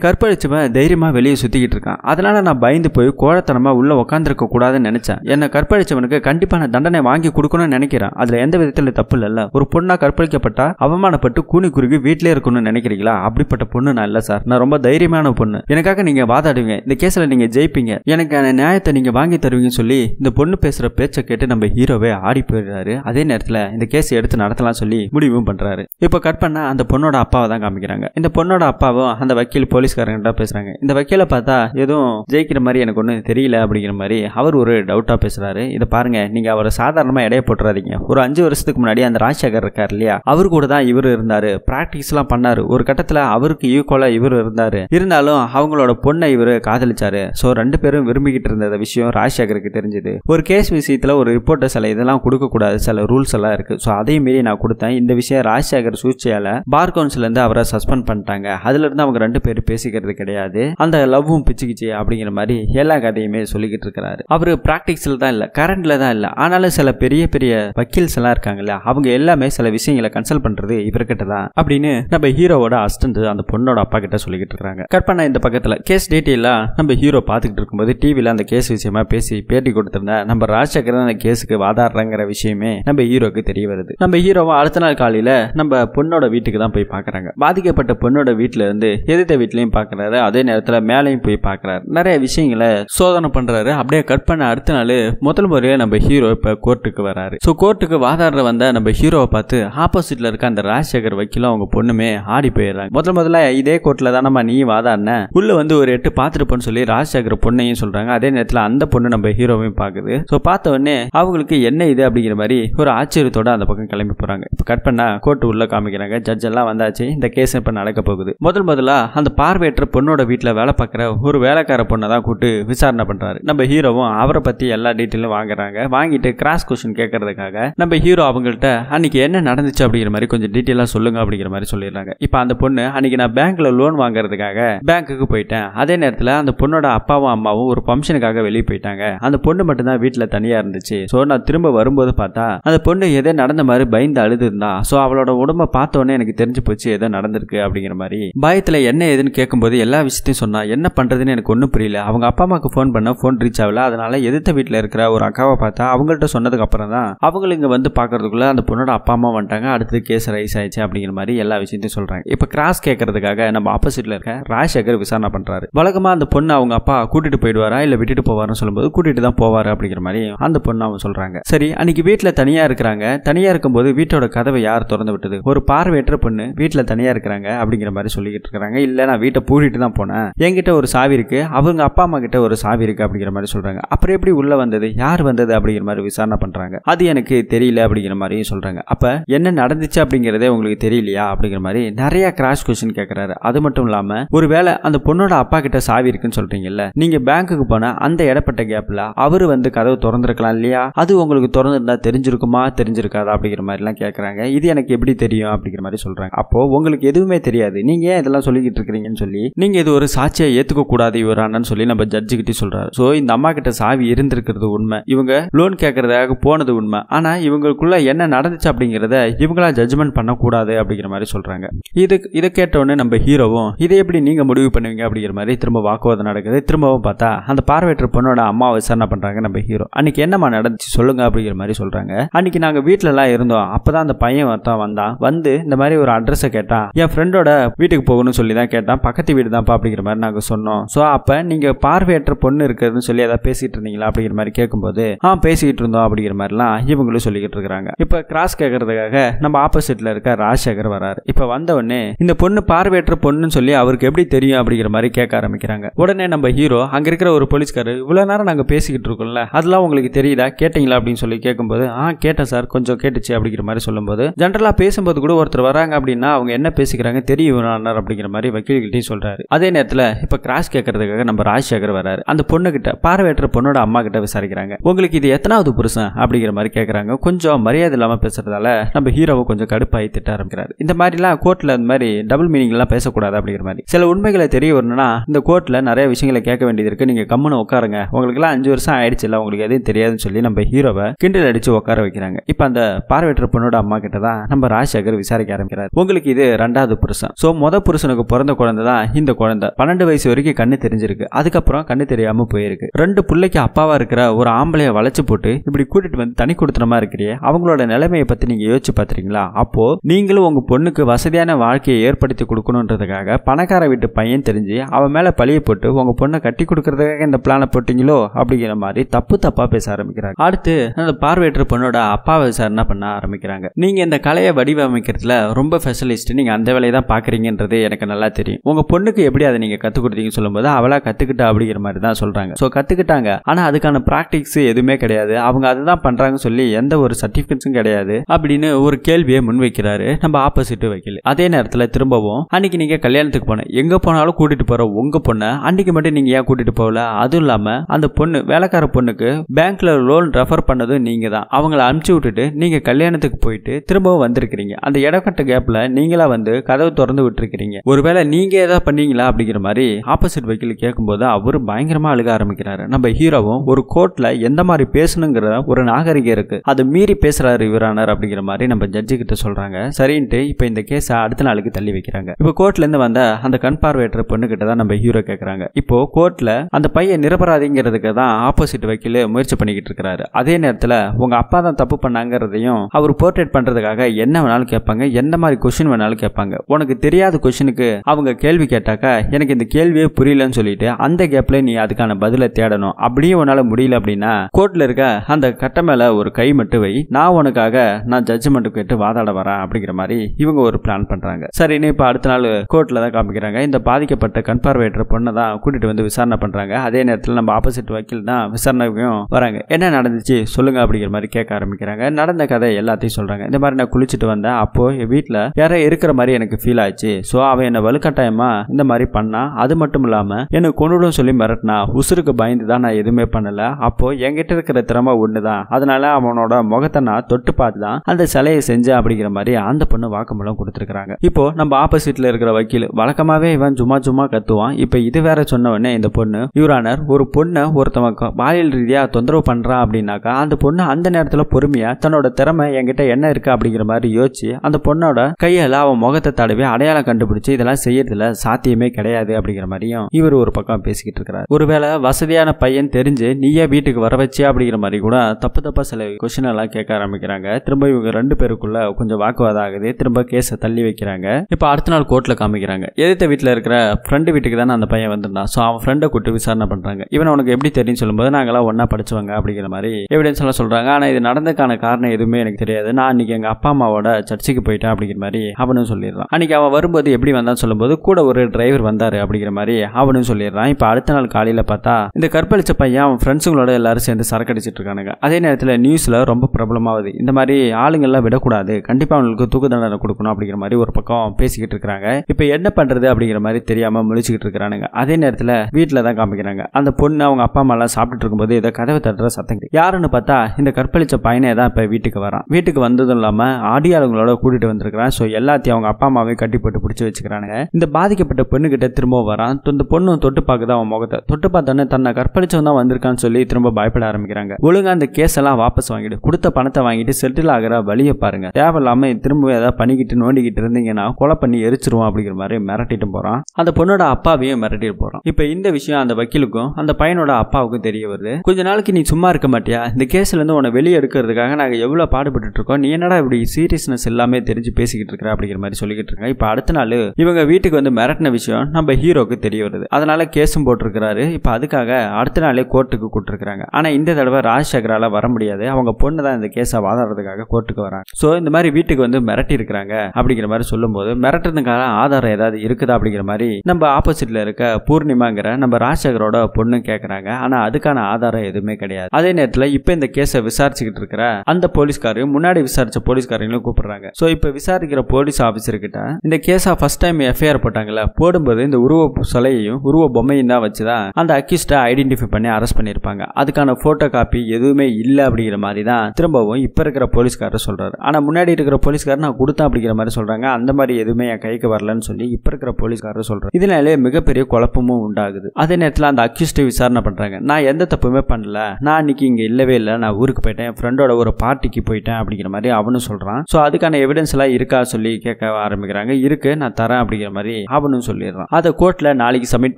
கற்பழிச்சவன் தைரியமா வெளியே சுத்திக்கிட்டு இருக்கான் அதனால நான் பயந்து போய் கோழத்தனமா உள்ள உட்காந்துருக்க கூடாதுன்னு நினைச்சேன் என்னை கற்பழிச்சவனுக்கு கண்டிப்பான தண்டனை வாங்கி கொடுக்கணும்னு நினைக்கிறேன் அதுல எந்த விதத்துல தப்பு இல்ல ஒரு பொண்ணா கற்பழிக்கப்பட்டா அவமானப்பட்டு கூனி குறுகி வீட்டிலே இருக்கணும்னு நினைக்கிறீங்களா அப்படிப்பட்ட பொண்ணு நான் இல்ல சார் நான் ரொம்ப தைரியமான பொண்ணு எனக்காக நீங்க வாதாடுவீங்க இந்த கேஸ்ல நீங்க ஜெயிப்பீங்க எனக்கான நியாயத்தை நீங்க வாங்கி தருவீங்கன்னு சொல்லி இந்த பொண்ணு பேசுற பேச்சை கேட்டு நம்ம ஹீரோவே ஆடி போயிடுறாரு அதே நேரத்துல இந்த கேஸ் எடுத்து நடத்தலாம் சொல்லி முடிவும் பண்றாரு இப்ப கட் பண்ண அந்த பொண்ணோட அப்பாவை தான் காமிக்கிறாங்க இந்த இந்த பொண்ணோட அப்பாவும் அந்த வக்கீல் போலீஸ்காரங்கிட்ட பேசுகிறாங்க இந்த வக்கீலை பார்த்தா எதுவும் ஜெயிக்கிற மாதிரி எனக்கு ஒன்றும் தெரியல அப்படிங்கிற மாதிரி அவர் ஒரு டவுட்டாக பேசுறாரு இதை பாருங்கள் நீங்கள் அவரை சாதாரணமாக இடைய போட்டுறாதீங்க ஒரு அஞ்சு வருஷத்துக்கு முன்னாடி அந்த ராஜசேகர் இருக்கார் இல்லையா அவர் கூட தான் இவர் இருந்தார் ப்ராக்டிஸ்லாம் பண்ணார் ஒரு கட்டத்தில் அவருக்கு ஈக்குவலாக இவர் இருந்தார் இருந்தாலும் அவங்களோட பொண்ணை இவர் காதலிச்சாரு ஸோ ரெண்டு பேரும் விரும்பிக்கிட்டு இருந்த விஷயம் ராஜசேகருக்கு தெரிஞ்சது ஒரு கேஸ் விஷயத்தில் ஒரு ரிப்போர்ட்டர் சில இதெல்லாம் கொடுக்கக்கூடாது சில ரூல்ஸ் எல்லாம் இருக்குது ஸோ அதே மீறி நான் கொடுத்தேன் இந்த விஷயம் ராஜசேகர் சூழ்ச்சியால் பார் கவுன்சிலேருந்து அவரை சஸ்பெண்ட் பண்ண பண்ணிட்டாங்க இருந்து அவங்க ரெண்டு பேரும் பேசிக்கிறது கிடையாது அந்த லவ்வும் பிச்சுக்கிச்சு அப்படிங்கிற மாதிரி எல்லா கதையுமே சொல்லிக்கிட்டு இருக்கிறாரு அவரு பிராக்டிக்ஸ்ல தான் இல்ல கரண்ட்ல தான் இல்ல ஆனாலும் சில பெரிய பெரிய வக்கீல்ஸ் எல்லாம் இருக்காங்கல்ல அவங்க எல்லாமே சில விஷயங்களை கன்சல்ட் பண்றது இவர்கிட்ட தான் அப்படின்னு நம்ம ஹீரோவோட அஸ்டன்ட் அந்த பொண்ணோட அப்பா கிட்ட சொல்லிக்கிட்டு இருக்காங்க கற்பனா இந்த பக்கத்துல கேஸ் டீட்டெயிலாக நம்ம ஹீரோ பாத்துக்கிட்டு இருக்கும்போது டிவில அந்த கேஸ் விஷயமா பேசி பேட்டி கொடுத்திருந்த நம்ம ராஜசேகர் அந்த கேஸுக்கு வாதாடுறங்கிற விஷயமே நம்ம ஹீரோக்கு தெரிய வருது நம்ம ஹீரோவா அடுத்த நாள் காலையில் நம்ம பொண்ணோட வீட்டுக்கு தான் போய் பாக்குறாங்க பாதிக்கப்பட்ட பொண்ணோட வீட்டில் இருந்து எதிர்த்த வீட்லயும் பாக்குறாரு அதே நேரத்துல மேலையும் போய் பாக்குறாரு நிறைய விஷயங்களை சோதனை பண்றாரு அப்படியே கட் பண்ண அடுத்த நாள் முதல் முறையே நம்ம ஹீரோ இப்போ கோர்ட்டுக்கு வராரு ஸோ கோர்ட்டுக்கு வாதாடுற வந்த நம்ம ஹீரோவை பார்த்து ஆப்போசிட்ல இருக்க அந்த ராஜசேகர் வக்கீலும் அவங்க பொண்ணுமே ஆடி போயிடுறாங்க முதல் முதல்ல இதே கோர்ட்ல தான் நம்ம நீ வாதாடின உள்ள வந்து ஒரு எட்டு பார்த்துருப்போன்னு சொல்லி ராஜசேகர் பொண்ணையும் சொல்றாங்க அதே நேரத்துல அந்த பொண்ணு நம்ம ஹீரோவையும் பார்க்குது ஸோ பார்த்த உடனே அவங்களுக்கு என்ன இது அப்படிங்கிற மாதிரி ஒரு ஆச்சரியத்தோட அந்த பக்கம் கிளம்பி போறாங்க கட் பண்ணா கோர்ட்டு உள்ள காமிக்கிறாங்க ஜட்ஜ் எல்லாம் வந்தாச்சு இந்த கேஸ் இப்போ நடக்க போகுது முதல் முதலா அந்த பார்வையற்ற பொண்ணோட வீட்டில் வேலை பார்க்குற ஒரு வேலைக்கார பொண்ணை தான் கூப்பிட்டு விசாரணை பண்ணுறாரு நம்ம ஹீரோவும் அவரை பற்றி எல்லா டீட்டெயிலும் வாங்குறாங்க வாங்கிட்டு கிராஸ் கொஸ்டின் கேட்கறதுக்காக நம்ம ஹீரோ அவங்கள்ட்ட அன்னைக்கு என்ன நடந்துச்சு அப்படிங்கிற மாதிரி கொஞ்சம் டீட்டெயிலாக சொல்லுங்க அப்படிங்கிற மாதிரி சொல்லிடுறாங்க இப்போ அந்த பொண்ணு அன்னைக்கு நான் பேங்க்ல லோன் வாங்குறதுக்காக பேங்க்குக்கு போயிட்டேன் அதே நேரத்தில் அந்த பொண்ணோட அப்பாவும் அம்மாவும் ஒரு ஃபங்க்ஷனுக்காக வெளியே போயிட்டாங்க அந்த பொண்ணு மட்டும்தான் வீட்டில் தனியாக இருந்துச்சு ஸோ நான் திரும்ப வரும்போது பார்த்தா அந்த பொண்ணு ஏதோ நடந்த மாதிரி பயந்து அழுது இருந்தா ஸோ அவளோட உடம்பை பார்த்தோன்னே எனக்கு தெரிஞ்சு போச்சு எதோ நடந்திருக்கு அப்படின்னு அப்படிங்கிற மாதிரி பயத்தில் என்ன ஏதுன்னு கேட்கும்போது எல்லா விஷயத்தையும் சொன்னா என்ன பண்ணுறதுன்னு எனக்கு ஒன்றும் புரியல அவங்க அப்பா அம்மாவுக்கு ஃபோன் பண்ண ஃபோன் ரீச் ஆகல அதனால எதிர்த்த வீட்டில் இருக்கிற ஒரு அக்காவை பார்த்தா அவங்கள்ட்ட சொன்னதுக்கு அப்புறம் தான் அவங்களும் இங்கே வந்து பார்க்கறதுக்குள்ள அந்த பொண்ணோட அப்பா அம்மா வந்துட்டாங்க அடுத்தது கேஸ் ரைஸ் ஆயிடுச்சு அப்படிங்கிற மாதிரி எல்லா விஷயத்தையும் சொல்கிறாங்க இப்போ கிராஸ் கேட்கறதுக்காக நம்ம ஆப்போசிட்டில் இருக்க ராஜசேகர் விசாரணை பண்ணுறாரு வழக்கமாக அந்த பொண்ணு அவங்க அப்பா கூட்டிட்டு போயிடுவாரா இல்லை விட்டுட்டு போவாருன்னு சொல்லும்போது கூட்டிட்டு தான் போவார் அப்படிங்கிற மாதிரி அந்த பொண்ணு அவங்க சொல்கிறாங்க சரி அன்னைக்கு வீட்டில் தனியாக இருக்கிறாங்க தனியாக இருக்கும்போது வீட்டோட கதவை யார் திறந்து விட்டது ஒரு பார்வையற்ற பொண்ணு வீட்டில் தனியாக இருக்கிறாங்க அப்படிங்கிற மாதிரி சொல்லிக்கிட்டு இருக்கிறாங்க இல்லை நான் வீட்டை பூட்டிட்டு தான் போனேன் என்கிட்ட ஒரு சாவி இருக்கு அவங்க அப்பா அம்மா கிட்ட ஒரு சாவி இருக்கு அப்படிங்கிற மாதிரி சொல்கிறாங்க அப்புறம் எப்படி உள்ளே வந்தது யார் வந்தது அப்படிங்கிற மாதிரி விசாரணை பண்ணுறாங்க அது எனக்கு தெரியல அப்படிங்கிற மாதிரியும் சொல்கிறாங்க அப்போ என்ன நடந்துச்சு அப்படிங்கிறதே உங்களுக்கு தெரியலையா அப்படிங்கிற மாதிரி நிறைய கிராஷ் கொஸ்டின் கேட்குறாரு அது மட்டும் இல்லாமல் ஒருவேளை அந்த பொண்ணோட அப்பா கிட்ட சாவி இருக்குன்னு சொல்கிறீங்கல்ல நீங்கள் பேங்க்குக்கு போனால் அந்த இடப்பட்ட கேப்பில் அவரு வந்து கதவு திறந்துருக்கலாம் இல்லையா அது உங்களுக்கு திறந்துருந்தா தெரிஞ்சிருக்குமா தெரிஞ்சிருக்காதா அப்படிங்கிற மாதிரிலாம் கேட்குறாங்க இது எனக்கு எப்படி தெரியும் அப்படிங்கிற மாதிரி சொல்கிறாங்க அப்போது உங்களுக்கு எதுவுமே தெரியும் தெரியாது நீங்க ஏன் இதெல்லாம் சொல்லிக்கிட்டு இருக்கிறீங்கன்னு சொல்லி நீங்க இது ஒரு சாட்சியை ஏத்துக்க கூடாது இவர் அண்ணன் சொல்லி நம்ம ஜட்ஜு கிட்டே சொல்றாரு ஸோ இந்த அம்மா கிட்ட சாவி இருந்திருக்கிறது உண்மை இவங்க லோன் கேட்கறதாக போனது உண்மை ஆனா இவங்களுக்குள்ள என்ன நடந்துச்சு அப்படிங்கிறத இவங்களா ஜட்ஜ்மெண்ட் பண்ணக்கூடாது அப்படிங்கிற மாதிரி சொல்றாங்க இது இதை கேட்டவுடனே நம்ம ஹீரோவும் இதை எப்படி நீங்க முடிவு பண்ணுவீங்க அப்படிங்கிற மாதிரி திரும்ப வாக்குவாதம் நடக்குது திரும்பவும் பார்த்தா அந்த பார்வையற்ற பொண்ணோட அம்மா விசாரணை பண்றாங்க நம்ம ஹீரோ அன்னைக்கு என்னம்மா நடந்துச்சு சொல்லுங்க அப்படிங்கிற மாதிரி சொல்றாங்க அன்னைக்கு நாங்க வீட்டுல எல்லாம் இருந்தோம் அப்பதான் அந்த பையன் ஒருத்தன் வந்தான் வந்து இந்த மாதிரி ஒரு அட்ரஸ் கேட்டான் என் ஃப்ரெண்டோட பொண்ணோட வீட்டுக்கு போகணும்னு சொல்லி தான் கேட்டான் பக்கத்து வீடு தான்ப்பா அப்படிங்கிற மாதிரி நாங்கள் சொன்னோம் ஸோ அப்போ நீங்கள் பார்வையற்ற பொண்ணு இருக்குதுன்னு சொல்லி ஏதாவது பேசிகிட்டு இருந்தீங்களா அப்படிங்கிற மாதிரி கேட்கும்போது ஆ பேசிக்கிட்டு இருந்தோம் அப்படிங்கிற மாதிரிலாம் இவங்களும் சொல்லிக்கிட்டு இருக்கிறாங்க இப்போ கிராஸ் கேட்கறதுக்காக நம்ம ஆப்போசிட்டில் இருக்க ராஜசேகர் வராரு இப்போ வந்தவொடனே இந்த பொண்ணு பார்வையற்ற பொண்ணுன்னு சொல்லி அவருக்கு எப்படி தெரியும் அப்படிங்கிற மாதிரி கேட்க ஆரம்பிக்கிறாங்க உடனே நம்ம ஹீரோ அங்கே இருக்கிற ஒரு போலீஸ்காரர் இவ்வளோ நேரம் நாங்கள் பேசிக்கிட்டு இருக்கோம்ல அதெல்லாம் உங்களுக்கு தெரியுதா கேட்டீங்களா அப்படின்னு சொல்லி கேட்கும்போது ஆ கேட்டேன் சார் கொஞ்சம் கேட்டுச்சு அப்படிங்கிற மாதிரி சொல்லும்போது ஜென்ரலாக பேசும்போது கூட ஒருத்தர் வராங்க அப்படின்னா அவங்க என்ன பேசிக்கிறாங்க தெரியும் பெரிய யுவனானார் அப்படிங்கிற மாதிரி வக்கீல்கிட்டையும் சொல்கிறாரு அதே நேரத்தில் இப்போ கிராஷ் கேட்கறதுக்காக நம்ம ராஜசேகர் வராரு அந்த கிட்ட பார்வையற்ற பொண்ணோட அம்மா கிட்ட விசாரிக்கிறாங்க உங்களுக்கு இது எத்தனாவது புருஷன் அப்படிங்கிற மாதிரி கேட்குறாங்க கொஞ்சம் மரியாதை இல்லாமல் பேசுறதால நம்ம ஹீரோவை கொஞ்சம் கடுப்பாகி திட்ட ஆரம்பிக்கிறாரு இந்த மாதிரிலாம் கோர்ட்டில் அந்த மாதிரி டபுள் மீனிங்லாம் பேசக்கூடாது அப்படிங்கிற மாதிரி சில உண்மைகளை தெரிய வரணும்னா இந்த கோர்ட்டில் நிறைய விஷயங்களை கேட்க வேண்டியது இருக்குது நீங்கள் கம்முன்னு உட்காருங்க உங்களுக்குலாம் அஞ்சு வருஷம் ஆயிடுச்சுல உங்களுக்கு எதுவும் தெரியாதுன்னு சொல்லி நம்ம ஹீரோவை கிண்டல் அடித்து உட்கார வைக்கிறாங்க இப்போ அந்த பார்வையற்ற பொண்ணோட அம்மா கிட்ட தான் நம்ம ராஜசேகர் விசாரிக்க ஆரம்பிக்கிறார் உங்களுக்கு இது ரெண்டாவது புருஷன் புருஷன் ஸோ மொத புருஷனுக்கு பிறந்த குழந்தை தான் இந்த குழந்தை பன்னெண்டு வயசு வரைக்கும் கண்ணு தெரிஞ்சிருக்கு அதுக்கப்புறம் கண்ணு தெரியாம போயிருக்கு ரெண்டு பிள்ளைக்கு அப்பாவா இருக்கிற ஒரு ஆம்பளைய வளைச்சு போட்டு இப்படி கூட்டிட்டு வந்து தனி கொடுத்தனமா இருக்கிறியே அவங்களோட நிலைமையை பத்தி நீங்க யோசிச்சு பாத்துறீங்களா அப்போ நீங்களும் உங்க பொண்ணுக்கு வசதியான வாழ்க்கையை ஏற்படுத்தி கொடுக்கணுன்றதுக்காக பணக்கார வீட்டு பையன் தெரிஞ்சு அவன் மேல பழிய போட்டு உங்க பொண்ணை கட்டி கொடுக்கறதுக்காக இந்த பிளானை போட்டீங்களோ அப்படிங்கிற மாதிரி தப்பு தப்பா பேச ஆரம்பிக்கிறாங்க அடுத்து அந்த பார்வையற்ற பொண்ணோட அப்பாவை விசாரணை பண்ண ஆரம்பிக்கிறாங்க நீங்க இந்த கலையை வடிவமைக்கிறதுல ரொம்ப ஸ்பெஷலிஸ்ட் நீங்க அந்த வேலையை பார்க்குறீங்கன்றது எனக்கு நல்லா தெரியும் உங்கள் பொண்ணுக்கு எப்படி அதை நீங்கள் கற்றுக் கொடுத்தீங்கன்னு சொல்லும்போது அவளாக கற்றுக்கிட்டா அப்படிங்கிற மாதிரி தான் சொல்கிறாங்க ஸோ கற்றுக்கிட்டாங்க ஆனால் அதுக்கான பிராக்டிக்ஸ் எதுவுமே கிடையாது அவங்க அதுதான் பண்ணுறாங்கன்னு சொல்லி எந்த ஒரு சர்டிஃபிகேட்ஸும் கிடையாது அப்படின்னு ஒரு கேள்வியை முன்வைக்கிறாரு நம்ம ஆப்போசிட் வைக்கல அதே நேரத்தில் திரும்பவும் அன்னைக்கு நீங்கள் கல்யாணத்துக்கு போன எங்கே போனாலும் கூட்டிகிட்டு போற உங்கள் பொண்ணை அன்னைக்கு மட்டும் நீங்கள் ஏன் கூட்டிகிட்டு போகல அதுவும் இல்லாமல் அந்த பொண்ணு வேலைக்கார பொண்ணுக்கு பேங்க்கில் லோன் ரெஃபர் பண்ணதும் நீங்கள் தான் அவங்கள அனுப்பிச்சி விட்டுட்டு நீங்கள் கல்யாணத்துக்கு போயிட்டு திரும்பவும் வந்திருக்கிறீங்க அந்த இடக்கட்ட கேப்பில் நீங்களாக வந்து கதவு திறந்து விட்டுருக்கிறீங்க ஒருவேளை நீங்க ஏதாவது பண்ணீங்களா அப்படிங்கிற மாதிரி ஆப்போசிட் வைக்கில் கேட்கும்போது அவரும் பயங்கரமா அழுக ஆரம்பிக்கிறாரு நம்ம ஹீரோவும் ஒரு கோர்ட்ல எந்த மாதிரி பேசணுங்கிற ஒரு நாகரிகம் இருக்கு அதை மீறி பேசுறாரு இவரானார் அப்படிங்கிற மாதிரி நம்ம ஜட்ஜி கிட்ட சொல்றாங்க சரின்ட்டு இப்ப இந்த கேஸ் அடுத்த நாளுக்கு தள்ளி வைக்கிறாங்க இப்ப கோர்ட்ல இருந்து வந்த அந்த கண் பார்வையற்ற கிட்ட தான் நம்ம ஹீரோ கேட்கறாங்க இப்போ கோர்ட்ல அந்த பையன் நிரபராதிங்கிறதுக்கு தான் ஆப்போசிட் வைக்கில் முயற்சி பண்ணிக்கிட்டு இருக்கிறாரு அதே நேரத்தில் உங்க அப்பா தான் தப்பு பண்ணாங்கிறதையும் அவர் போர்ட்ரேட் பண்றதுக்காக என்ன வேணாலும் கேட்பாங்க எந்த மாதிரி கொஷின் வேணாலும் கேட்பாங்க உனக்கு அவனுக்கு தெரியாத கொஷனுக்கு அவங்க கேள்வி கேட்டாக்கா எனக்கு இந்த கேள்வியே புரியலன்னு சொல்லிட்டு அந்த கேப்ல நீ அதுக்கான பதிலை தேடணும் அப்படியும் உன்னால முடியல அப்படின்னா கோர்ட்ல இருக்க அந்த கட்ட மேல ஒரு கை மட்டும் வை நான் உனக்காக நான் ஜட்ஜ்மெண்ட் கேட்டு வாதாட வரேன் அப்படிங்கிற மாதிரி இவங்க ஒரு பிளான் பண்றாங்க சரின்னு இப்ப அடுத்த நாள் கோர்ட்ல தான் காமிக்கிறாங்க இந்த பாதிக்கப்பட்ட கன்பார்வேட்டர் பொண்ணை தான் கூட்டிட்டு வந்து விசாரணை பண்றாங்க அதே நேரத்தில் நம்ம ஆப்போசிட் வக்கீல் தான் விசாரணைக்கும் வராங்க என்ன நடந்துச்சு சொல்லுங்க அப்படிங்கிற மாதிரி கேட்க ஆரம்பிக்கிறாங்க நடந்த கதை எல்லாத்தையும் சொல்றாங்க இந்த மாதிரி நான் குளிச்சுட்டு வந்தேன் அப்போ வீட்டில் யாரோ இருக்கிற மாதிரி எனக்கு ஃபீல் ஆச்சு ஆயிடுச்சு ஸோ அவன் என்னை வலுக்கட்டாயமாக இந்த மாதிரி பண்ணா அது மட்டும் இல்லாமல் என்னை கொண்டுடும் சொல்லி மிரட்டினா உசுருக்கு பயந்து தான் நான் எதுவுமே பண்ணலை அப்போ என்கிட்ட இருக்கிற திறமை ஒன்று தான் அதனால அவனோட முகத்தை நான் தொட்டு பார்த்து தான் அந்த சிலையை செஞ்சேன் அப்படிங்கிற மாதிரி அந்த பொண்ணு வாக்குமூலம் கொடுத்துருக்காங்க இப்போ நம்ம ஆப்போசிட்ல இருக்கிற வக்கீல் வழக்கமாகவே இவன் சும்மா சும்மா கத்துவான் இப்போ இது வேற சொன்ன உடனே இந்த பொண்ணு யூரானர் ஒரு பொண்ணை ஒருத்தவங்க பாலியல் ரீதியாக தொந்தரவு பண்ணுறான் அப்படின்னாக்கா அந்த பொண்ணு அந்த நேரத்தில் பொறுமையாக தன்னோட திறமை என்கிட்ட என்ன இருக்குது அப்படிங்கிற மாதிரி யோசிச்சு அந்த பொண்ணோட கையால் அவன் முகத்தை தடவி அடையாளம் கண்டுபிடிச்சு இதெல்லாம் செய்யறதுல சாத்தியமே கிடையாது அப்படிங்கிற மாதிரியும் இவர் ஒரு பக்கம் பேசிக்கிட்டு இருக்கிறார் ஒருவேளை வசதியான பையன் தெரிஞ்சு நீயே வீட்டுக்கு வர வச்சியா அப்படிங்கிற மாதிரி கூட தப்பு தப்பா சில கொஸ்டின் எல்லாம் கேட்க ஆரம்பிக்கிறாங்க திரும்ப இவங்க ரெண்டு பேருக்குள்ள கொஞ்சம் வாக்குவாதம் ஆகுது திரும்ப கேஸை தள்ளி வைக்கிறாங்க இப்ப அடுத்த நாள் கோர்ட்ல காமிக்கிறாங்க எதிர்த்த வீட்டில் இருக்கிற ஃப்ரெண்டு வீட்டுக்கு தானே அந்த பையன் வந்திருந்தான் சோ அவன் ஃப்ரெண்டை கூட்டு விசாரணை பண்றாங்க இவன் உனக்கு எப்படி தெரியும் சொல்லும்போது நாங்களாம் ஒன்னா படிச்சவங்க அப்படிங்கிற மாதிரி எவிடன்ஸ் எல்லாம் சொல்றாங்க ஆனா இது நடந்ததுக்கான காரணம் எதுவுமே எனக்கு தெரியாது நான் அன்னைக்கு எங்க அப்பா அம்மாவோட சர்ச்சுக்கு போயிட்டேன் அப்படிங்கிற மாதிரி அவனும் சொல்லிடுறான் அன்னைக்கு அவன் வரும்போது எப்படி வந்தான்னு சொல்லும்போது கூட ஒரு டிரைவர் வந்தார் அப்படிங்கிற மாதிரி அவனும் சொல்லிடுறான் இப்போ அடுத்த நாள் காலையில் பார்த்தா இந்த கற்பழிச்ச பையன் அவன் ஃப்ரெண்ட்ஸுங்களோட எல்லாரும் சேர்ந்து சரக்கடிச்சிட்டு இருக்கானுங்க அதே நேரத்தில் நியூஸில் ரொம்ப பிரபலமாகுது இந்த மாதிரி ஆளுங்கள்லாம் விடக்கூடாது கண்டிப்பாக அவங்களுக்கு தூக்கு தண்டனை கொடுக்கணும் அப்படிங்கிற மாதிரி ஒரு பக்கம் பேசிக்கிட்டு இருக்கிறாங்க இப்போ என்ன பண்ணுறது அப்படிங்கிற மாதிரி தெரியாமல் முழிச்சுக்கிட்டு இருக்கிறானுங்க அதே நேரத்தில் வீட்டில் தான் காமிக்கிறாங்க அந்த பொண்ணு அவங்க அப்பா அம்மாலாம் சாப்பிட்டுட்டு இருக்கும்போது இதை கதவை தட்டுற சத்தம் யாருன்னு பார்த்தா இந்த கற்பழிச்ச பையனே தான் இப்போ வீட்டுக்கு வரான் வீட்டுக்கு வந்ததும் இல்லாமல் ஆடியாளங்களோட கூட்டிகிட்டு வந்திருக்கிறான் ஸோ எல்லாத்தையும் அவங்க அப்பா அம்மாவே கட்டி போட்டு பிடிச்சி வச்சுக்கிறானுங்க இந்த பாதிக்கப்பட்ட கிட்ட திரும்ப வரான் இந்த பொண்ணு தொட்டு பார்க்குது அவன் முகத்தை தொட்டு பார்த்தோன்னே தன்னை கற்பழிச்சவன் தான் வந்திருக்கான்னு சொல்லி திரும்ப பயப்பட ஆரம்பிக்கிறாங்க ஒழுங்கா அந்த கேஸ் எல்லாம் வாபஸ் வாங்கிட்டு கொடுத்த பணத்தை வாங்கிட்டு செட்டில் ஆகிற வழியை பாருங்க தேவையில்லாம திரும்ப ஏதாவது பண்ணிக்கிட்டு நோண்டிக்கிட்டு இருந்தீங்கன்னா கொலை பண்ணி எரிச்சிருவான் அப்படிங்கிற மாதிரி மிரட்டிட்டு போறான் அந்த பொண்ணோட அப்பாவையும் மிரட்டிட்டு போறான் இப்போ இந்த விஷயம் அந்த வக்கீலுக்கும் அந்த பையனோட அப்பாவுக்கும் தெரிய வருது கொஞ்ச நாளைக்கு நீ சும்மா இருக்க மாட்டியா இந்த கேஸ்ல இருந்து உன்னை வெளியே எடுக்கிறதுக்காக நாங்கள் எவ்வளோ பாடுபட்டு இருக்கோம் நீ என்னடா இப்படி சீரியஸ்னஸ் எல்லாமே தெரிஞ்சு பேசிக்கிட்டு இருக்கிற அப்படிங்கிற மாதிரி சொல்லிக்கிட்டு இருக்கேன் இப்போ அடுத்த நாள் இவங்க வீட்டுக்கு வந்து மிரட்டின விஷயம் நம்ம ஹீரோக்கு தெரிய வருது அதனால கேஸும் போட்டிருக்கிறாரு இப்போ அதுக்காக அடுத்த நாளே கோர்ட்டுக்கு கூட்டிருக்காங்க ஆனால் இந்த தடவை ராஜசேகரால வர முடியாது அவங்க பொண்ணு தான் இந்த கேஸை வாதாடுறதுக்காக கோர்ட்டுக்கு வராங்க ஸோ இந்த மாதிரி வீட்டுக்கு வந்து மிரட்டி இருக்கிறாங்க அப்படிங்கிற மாதிரி சொல்லும்போது மிரட்டுறதுக்கான ஆதாரம் ஏதாவது இருக்குதா அப்படிங்கிற மாதிரி நம்ம ஆப்போசிட்ல இருக்க பூர்ணிமாங்கிற நம்ம ராஜசேகரோட பொண்ணு கேட்குறாங்க ஆனால் அதுக்கான ஆதாரம் எதுவுமே கிடையாது அதே நேரத்தில் இப்போ இந்த கேஸை விசாரிச்சுக்கிட்டு இருக்கிற அந்த போலீஸ்காரையும் முன்னாடி விசாரிச்ச போலீஸ்காரங்களும் கூப்பிடுறாங்க ஸோ இப்போ விசாரிக்கிற போலீஸ் ஆஃபீஸர்கிட்ட இந்த கேஸா ஃபஸ்ட் டைம் எஃப்ஐஆர் போட்டாங்கல்ல போடும்போது இந்த உருவ சிலையையும் உருவ பொம்மையும் தான் வச்சு தான் அந்த அக்யூஸ்டை ஐடென்டிஃபை பண்ணி அரெஸ்ட் பண்ணியிருப்பாங்க அதுக்கான ஃபோட்டோ காப்பி எதுவுமே இல்லை அப்படிங்கிற மாதிரி தான் திரும்பவும் இப்போ இருக்கிற போலீஸ்காரர் சொல்கிறார் ஆனால் முன்னாடி இருக்கிற போலீஸ்காரர் நான் கொடுத்தேன் அப்படிங்கிற மாதிரி சொல்கிறாங்க அந்த மாதிரி எதுவுமே என் கைக்கு வரலன்னு சொல்லி இப்போ இருக்கிற போலீஸ்காரர் சொல்கிறார் இதனாலே மிகப்பெரிய குழப்பமும் உண்டாகுது அதே நேரத்தில் அந்த அக்யூஸ்டை விசாரணை பண்ணுறாங்க நான் எந்த தப்புமே பண்ணல நான் இன்னைக்கு இங்கே இல்லவே இல்லை நான் ஊருக்கு போயிட்டேன் என் ஃப்ரெண்டோட ஒரு பார்ட்டிக்கு போயிட்டேன் அப்படிங்கிற மாதிரி அவனும் சொல்கிறான் ஸோ அதுக்கான எவிடன்ஸ் எல்லாம் இருக்கா சொல்லி கேட்க ஆரம்பிக்கிறாங்க சொல்லிடுறாங்க இருக்கு நான் தரேன் அப்படிங்கிற மாதிரி ஆபனும் சொல்லிடுறான் அதை கோர்ட்டில் நாளைக்கு சப்மிட்